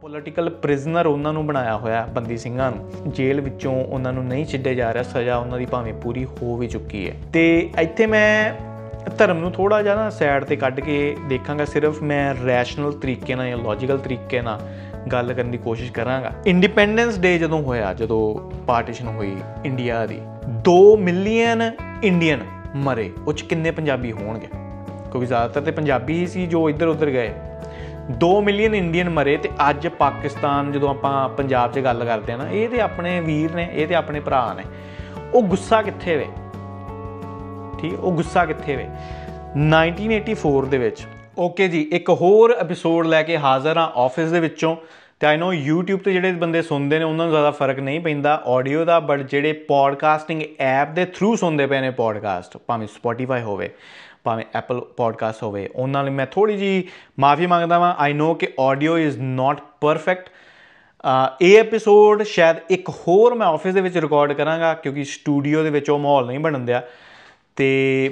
Political prisoner ਉਹਨਾਂ ਨੂੰ ਬਣਾਇਆ ਹੋਇਆ ਬੰਦੀ ਸਿੰਘਾਂ ਨੂੰ ਜੇਲ੍ਹ ਵਿੱਚੋਂ ਉਹਨਾਂ ਨੂੰ ਨਹੀਂ ਛੱਡੇ ਜਾ ਰਿਹਾ ਸਜ਼ਾ ਉਹਨਾਂ ਦੀ ਭਾਵੇਂ ਪੂਰੀ ਹੋ ਵੀ ਚੁੱਕੀ ਹੈ ਤੇ ਇੱਥੇ ਮੈਂ ਧਰਮ ਨੂੰ ਥੋੜਾ ਜਿਹਾ ਨਾ ਸਾਈਡ ਤੇ ਕੱਢ ਕੇ ਦੇਖਾਂਗਾ ਸਿਰਫ ਮੈਂ ਰੈਸ਼ਨਲ ਤਰੀਕੇ ਨਾਲ ਜਾਂ ਲੌਜੀਕਲ ਤਰੀਕੇ ਨਾਲ ਗੱਲ ਕਰਨ ਦੀ ਕੋਸ਼ਿਸ਼ ਕਰਾਂਗਾ ਇੰਡੀਪੈਂਡੈਂਸ ਡੇ ਜਦੋਂ ਹੋਇਆ ਜਦੋਂ ਪਾਰਟੀਸ਼ਨ ਹੋਈ ਇੰਡੀਆ ਦੀ 2 ਮਿਲੀਅਨ ਇੰਡੀਅਨ ਮਰੇ ਉੱਚ ਕਿੰਨੇ ਪੰਜਾਬੀ ਹੋਣਗੇ ਕਿਉਂਕਿ ਜ਼ਿਆਦਾਤਰ ਤੇ ਪੰਜਾਬੀ ਹੀ ਸੀ ਜੋ ਇੱਧਰ ਉੱਧਰ ਗਏ 2 ਮਿਲੀਅਨ ਇੰਡੀਅਨ ਮਰੇ ਤੇ ਅੱਜ ਪਾਕਿਸਤਾਨ ਜਦੋਂ ਆਪਾਂ ਪੰਜਾਬ 'ਚ ਗੱਲ ਕਰਦੇ ਆ ਨਾ ਇਹ ਤੇ ਆਪਣੇ ਵੀਰ ਨੇ ਇਹ ਤੇ ਆਪਣੇ ਭਰਾ ਨੇ ਉਹ ਗੁੱਸਾ ਕਿੱਥੇ ਵੇ ਠੀਕ ਉਹ ਗੁੱਸਾ ਕਿੱਥੇ ਵੇ 1984 ਦੇ ਵਿੱਚ ਓਕੇ ਜੀ ਇੱਕ ਹੋਰ ਐਪੀਸੋਡ ਲੈ ਕੇ ਹਾਜ਼ਰ ਆ ਆਫਿਸ ਦੇ ਵਿੱਚੋਂ ਤੇ ਆਈ نو YouTube ਤੇ ਜਿਹੜੇ ਬੰਦੇ ਸੁਣਦੇ ਨੇ ਉਹਨਾਂ ਨੂੰ ਜ਼ਿਆਦਾ ਫਰਕ ਨਹੀਂ ਪੈਂਦਾ ਆਡੀਓ ਦਾ ਬਟ ਜਿਹੜੇ ਪੋਡਕਾਸਟਿੰਗ ਐਪ ਦੇ ਥਰੂ ਸੁਣਦੇ ਪਏ ਨੇ ਪੋਡਕਾਸਟ ਭਾਵੇਂ Spotify ਹੋਵੇ ਭਾਵੇਂ ਐਪਲ ਪੋਡਕਾਸਟ ਹੋਵੇ ਉਹਨਾਂ ਲਈ ਮੈਂ ਥੋੜੀ ਜੀ ਮਾਫੀ ਮੰਗਦਾ ਵਾਂ ਆਈ نو ਕਿ ਆਡੀਓ ਇਜ਼ ਨਾਟ ਪਰਫੈਕਟ ਇਹ ਐਪੀਸੋਡ ਸ਼ਾਇਦ ਇੱਕ ਹੋਰ ਮੈਂ ਆਫਿਸ ਦੇ ਵਿੱਚ ਰਿਕਾਰਡ ਕਰਾਂਗਾ ਕਿਉਂਕਿ ਸਟੂਡੀਓ ਦੇ ਵਿੱਚ ਉਹ ਮਾਹੌਲ ਨਹੀਂ ਬਣਨ ਦਿਆ ਤੇ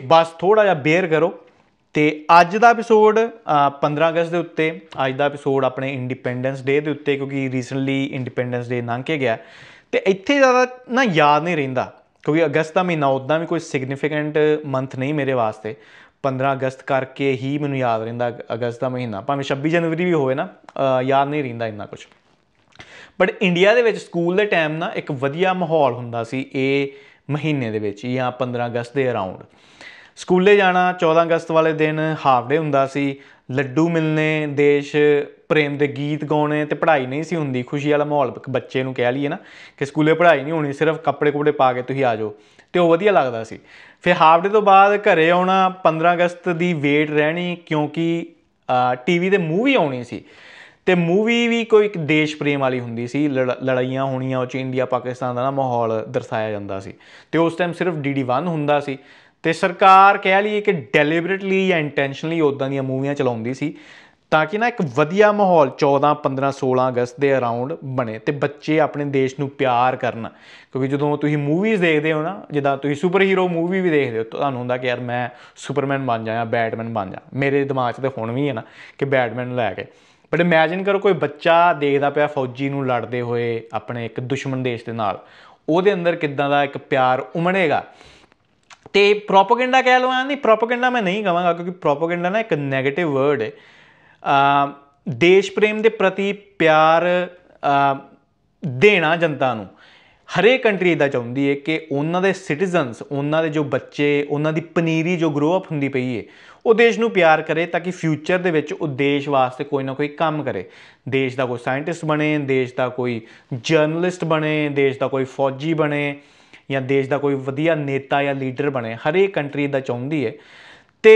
ਬਸ ਥੋੜਾ ਜਿਹਾ ਬੇਅਰ ਕਰੋ ਤੇ ਅੱਜ ਦਾ ਐਪੀਸੋਡ 15 ਅਗਸਤ ਦੇ ਉੱਤੇ ਅੱਜ ਦਾ ਐਪੀਸੋਡ ਆਪਣੇ ਇੰਡੀਪੈਂਡੈਂਸ ਡੇ ਦੇ ਉੱਤੇ ਕਿਉਂਕਿ ਰੀਸੈਂਟਲੀ ਇੰਡੀਪੈਂਡੈਂਸ ਡੇ ਲੰਘ ਕੇ ਗਿਆ ਤੇ ਇੱਥੇ ਜ਼ਿਆਦਾ ਨਾ ਯਾਦ ਨਹੀਂ ਰਹਿੰਦਾ ਕਿਉਂਕਿ ਅਗਸਤ ਦਾ ਮਹੀਨਾ ਉਦਾਂ ਵੀ ਕੋਈ ਸਿਗਨੀਫੀਕੈਂਟ ਮੰਥ ਨਹੀਂ ਮੇਰੇ ਵਾਸਤੇ 15 ਅਗਸਤ ਕਰਕੇ ਹੀ ਮੈਨੂੰ ਯਾਦ ਰਹਿੰਦਾ ਅਗਸਤ ਦਾ ਮਹੀਨਾ ਭਾਵੇਂ 26 ਜਨਵਰੀ ਵੀ ਹੋਵੇ ਨਾ ਯਾਦ ਨਹੀਂ ਰਹਿੰਦਾ ਇੰਨਾ ਕੁਝ ਬਟ ਇੰਡੀਆ ਦੇ ਵਿੱਚ ਸਕੂਲ ਦੇ ਟਾਈਮ ਨਾ ਇੱਕ ਵਧੀਆ ਮਾਹੌਲ ਹੁੰਦਾ ਸੀ ਇਹ ਮਹੀਨੇ ਦੇ ਵਿੱਚ ਜਾਂ 15 ਅਗਸਤ ਦੇ ਅਰਾਊਂਡ ਸਕੂਲੇ ਜਾਣਾ 14 ਅਗਸਤ ਵਾਲੇ ਦਿਨ ਹਾਫ ਡੇ ਹੁੰਦਾ ਸੀ ਲੱਡੂ ਮਿਲਨੇ ਦੇਸ਼ ਪ੍ਰੇਮ ਦੇ ਗੀਤ ਗਾਉਣੇ ਤੇ ਪੜ੍ਹਾਈ ਨਹੀਂ ਸੀ ਹੁੰਦੀ ਖੁਸ਼ੀ ਵਾਲਾ ਮਾਹੌਲ ਬੱਚੇ ਨੂੰ ਕਹਿ ਲਈਏ ਨਾ ਕਿ ਸਕੂਲੇ ਪੜ੍ਹਾਈ ਨਹੀਂ ਹੋਣੀ ਸਿਰਫ ਕੱਪੜੇ ਕੁਪੜੇ ਪਾ ਕੇ ਤੁਸੀਂ ਆ ਜਾਓ ਤੇ ਉਹ ਵਧੀਆ ਲੱਗਦਾ ਸੀ ਫਿਰ ਹਾਫ ਡੇ ਤੋਂ ਬਾਅਦ ਘਰੇ ਆਉਣਾ 15 ਅਗਸਤ ਦੀ ਵੇਟ ਰਹਿਣੀ ਕਿਉਂਕਿ ਟੀਵੀ ਤੇ ਮੂਵੀ ਆਉਣੀ ਸੀ ਤੇ ਮੂਵੀ ਵੀ ਕੋਈ ਇੱਕ ਦੇਸ਼ ਪ੍ਰੇਮ ਵਾਲੀ ਹੁੰਦੀ ਸੀ ਲੜਾਈਆਂ ਹੋਣੀਆਂ ਉਹ ਚ ਇੰਡੀਆ ਪਾਕਿਸਤਾਨ ਦਾ ਨਾ ਮਾਹੌਲ ਦਰਸਾਇਆ ਜਾਂਦਾ ਸੀ ਤੇ ਉਸ ਟਾਈਮ ਸਿਰਫ ਡੀਡੀ 1 ਹੁੰਦਾ ਸੀ ਤੇ ਸਰਕਾਰ ਕਹਿ ਲਈ ਕਿ ਡੈਲੀਬਰੇਟਲੀ ਜਾਂ ਇੰਟੈਂਸ਼ਨਲੀ ਉਦਾਂ ਦੀਆਂ ਮੂਵੀਆਂ ਚਲਾਉਂਦੀ ਸੀ ਤਾਂ ਕਿ ਨਾ ਇੱਕ ਵਧੀਆ ਮਾਹੌਲ 14 15 16 ਅਗਸਤ ਦੇ ਅਰਾਊਂਡ ਬਣੇ ਤੇ ਬੱਚੇ ਆਪਣੇ ਦੇਸ਼ ਨੂੰ ਪਿਆਰ ਕਰਨ ਕਿਉਂਕਿ ਜਦੋਂ ਤੁਸੀਂ ਮੂਵੀਜ਼ ਦੇਖਦੇ ਹੋ ਨਾ ਜਿੱਦਾਂ ਤੁਸੀਂ ਸੁਪਰ ਹੀਰੋ ਮੂਵੀ ਵੀ ਦੇਖਦੇ ਹੋ ਤੁਹਾਨੂੰ ਹੁੰਦਾ ਕਿ ਯਾਰ ਮੈਂ ਸੁਪਰਮੈਨ ਬਣ ਜਾਵਾਂ ਬੈਟਮੈਨ ਬਣ ਜਾ ਮੇਰੇ ਦਿਮਾਗ 'ਚ ਤੇ ਹੁਣ ਵੀ ਹੈ ਨਾ ਕਿ ਬੈਟਮੈਨ ਲੈ ਕੇ ਬਟ ਇਮੇਜਿਨ ਕਰੋ ਕੋਈ ਬੱਚਾ ਦੇਖਦਾ ਪਿਆ ਫੌਜੀ ਨੂੰ ਲੜਦੇ ਹੋਏ ਆਪਣੇ ਇੱਕ ਦੁਸ਼ਮਣ ਦੇਸ਼ ਦੇ ਨਾਲ ਉਹਦੇ ਅੰਦਰ ਕਿੱਦਾਂ ਦਾ ਇੱਕ ਪਿਆਰ ਉਮੜੇਗਾ ਤੇ ਪ੍ਰੋਪਗੈਂਡਾ ਕਹਿ ਲਵਾਂ ਨਹੀਂ ਪ੍ਰੋਪਗੈਂਡਾ ਮੈਂ ਨਹੀਂ ਕਹਾਂਗਾ ਕਿਉਂਕਿ ਪ੍ਰੋਪਗੈਂਡਾ ਨਾ ਇੱਕ 네ਗੇਟਿਵ ਵਰਡ ਹੈ ਆ ਦੇਸ਼ ਪ੍ਰੇਮ ਦੇ ਪ੍ਰਤੀ ਪਿਆਰ ਦੇਣਾ ਜਨਤਾ ਨੂੰ ਹਰੇ ਕੰਟਰੀ ਦਾ ਚਾਹੁੰਦੀ ਹੈ ਕਿ ਉਹਨਾਂ ਦੇ ਸਿਟੀਜ਼ਨਸ ਉਹਨਾਂ ਦੇ ਜੋ ਬੱਚੇ ਉਹਨਾਂ ਦੀ ਪਨੀਰੀ ਜੋ ਗਰੋ ਅਪ ਹੁੰਦੀ ਪਈ ਹੈ ਉਹ ਦੇਸ਼ ਨੂੰ ਪਿਆਰ ਕਰੇ ਤਾਂ ਕਿ ਫਿਊਚਰ ਦੇ ਵਿੱਚ ਉਹ ਦੇਸ਼ ਵਾਸਤੇ ਕੋਈ ਨਾ ਕੋਈ ਕੰਮ ਕਰੇ ਦੇਸ਼ ਦਾ ਕੋਈ ਸਾਇੰਟਿਸਟ ਬਣੇ ਦੇਸ਼ ਦਾ ਕੋਈ ਜਰਨਲਿਸਟ ਬਣੇ ਦੇਸ਼ ਦਾ ਕੋਈ ਫੌਜੀ ਬਣੇ ਜਾਂ ਦੇਸ਼ ਦਾ ਕੋਈ ਵਧੀਆ ਨੇਤਾ ਜਾਂ ਲੀਡਰ ਬਣੇ ਹਰੇਕ ਕੰਟਰੀ ਦਾ ਚਾਹੁੰਦੀ ਹੈ ਤੇ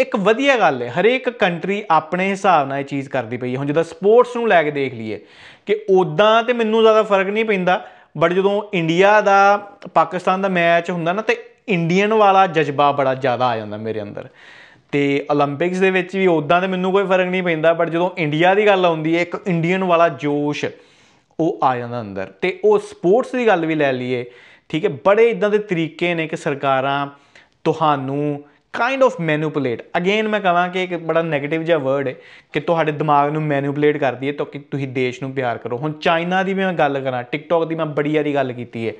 ਇੱਕ ਵਧੀਆ ਗੱਲ ਹੈ ਹਰੇਕ ਕੰਟਰੀ ਆਪਣੇ ਹਿਸਾਬ ਨਾਲ ਇਹ ਚੀਜ਼ ਕਰਦੀ ਪਈ ਹੈ ਹੁਣ ਜਦੋਂ ਸਪੋਰਟਸ ਨੂੰ ਲੈ ਕੇ ਦੇਖ ਲਈਏ ਕਿ ਉਦਾਂ ਤੇ ਮੈਨੂੰ ਜ਼ਿਆਦਾ ਫਰਕ ਨਹੀਂ ਪੈਂਦਾ ਬਟ ਜਦੋਂ ਇੰਡੀਆ ਦਾ ਪਾਕਿਸਤਾਨ ਦਾ ਮੈਚ ਹੁੰਦਾ ਨਾ ਤੇ ਇੰਡੀਅਨ ਵਾਲਾ ਜਜ਼ਬਾ ਬੜਾ ਜ਼ਿਆਦਾ ਆ ਜਾਂਦਾ ਮੇਰੇ ਅੰਦਰ ਤੇ 올림픽ਸ ਦੇ ਵਿੱਚ ਵੀ ਉਦਾਂ ਤੇ ਮੈਨੂੰ ਕੋਈ ਫਰਕ ਨਹੀਂ ਪੈਂਦਾ ਬਟ ਜਦੋਂ ਇੰਡੀਆ ਦੀ ਗੱਲ ਆਉਂਦੀ ਹੈ ਇੱਕ ਇੰਡੀਅਨ ਵਾਲਾ ਜੋਸ਼ ਉਹ ਆ ਜਾਂਦਾ ਅੰਦਰ ਤੇ ਉਹ ਸਪੋਰਟਸ ਦੀ ਗੱਲ ਵੀ ਲੈ ਲਈਏ ਠੀਕ ਹੈ ਬੜੇ ਇਦਾਂ ਦੇ ਤਰੀਕੇ ਨੇ ਕਿ ਸਰਕਾਰਾਂ ਤੁਹਾਨੂੰ ਕਾਈਂਡ ਆਫ ਮੈਨੀਪੂਲੇਟ ਅਗੇਨ ਮੈਂ ਕਹਾਂ ਕਿ ਇੱਕ ਬੜਾ 네ਗੇਟਿਵ ਜਿਹਾ ਵਰਡ ਹੈ ਕਿ ਤੁਹਾਡੇ ਦਿਮਾਗ ਨੂੰ ਮੈਨੀਪੂਲੇਟ ਕਰਦੀ ਹੈ ਤਾਂ ਕਿ ਤੁਸੀਂ ਦੇਸ਼ ਨੂੰ ਪਿਆਰ ਕਰੋ ਹੁਣ ਚਾਈਨਾ ਦੀ ਮੈਂ ਗੱਲ ਕਰਾਂ ਟਿਕਟੌਕ ਦੀ ਮੈਂ ਬੜੀ ਯਾਰੀ ਗੱਲ ਕੀਤੀ ਹੈ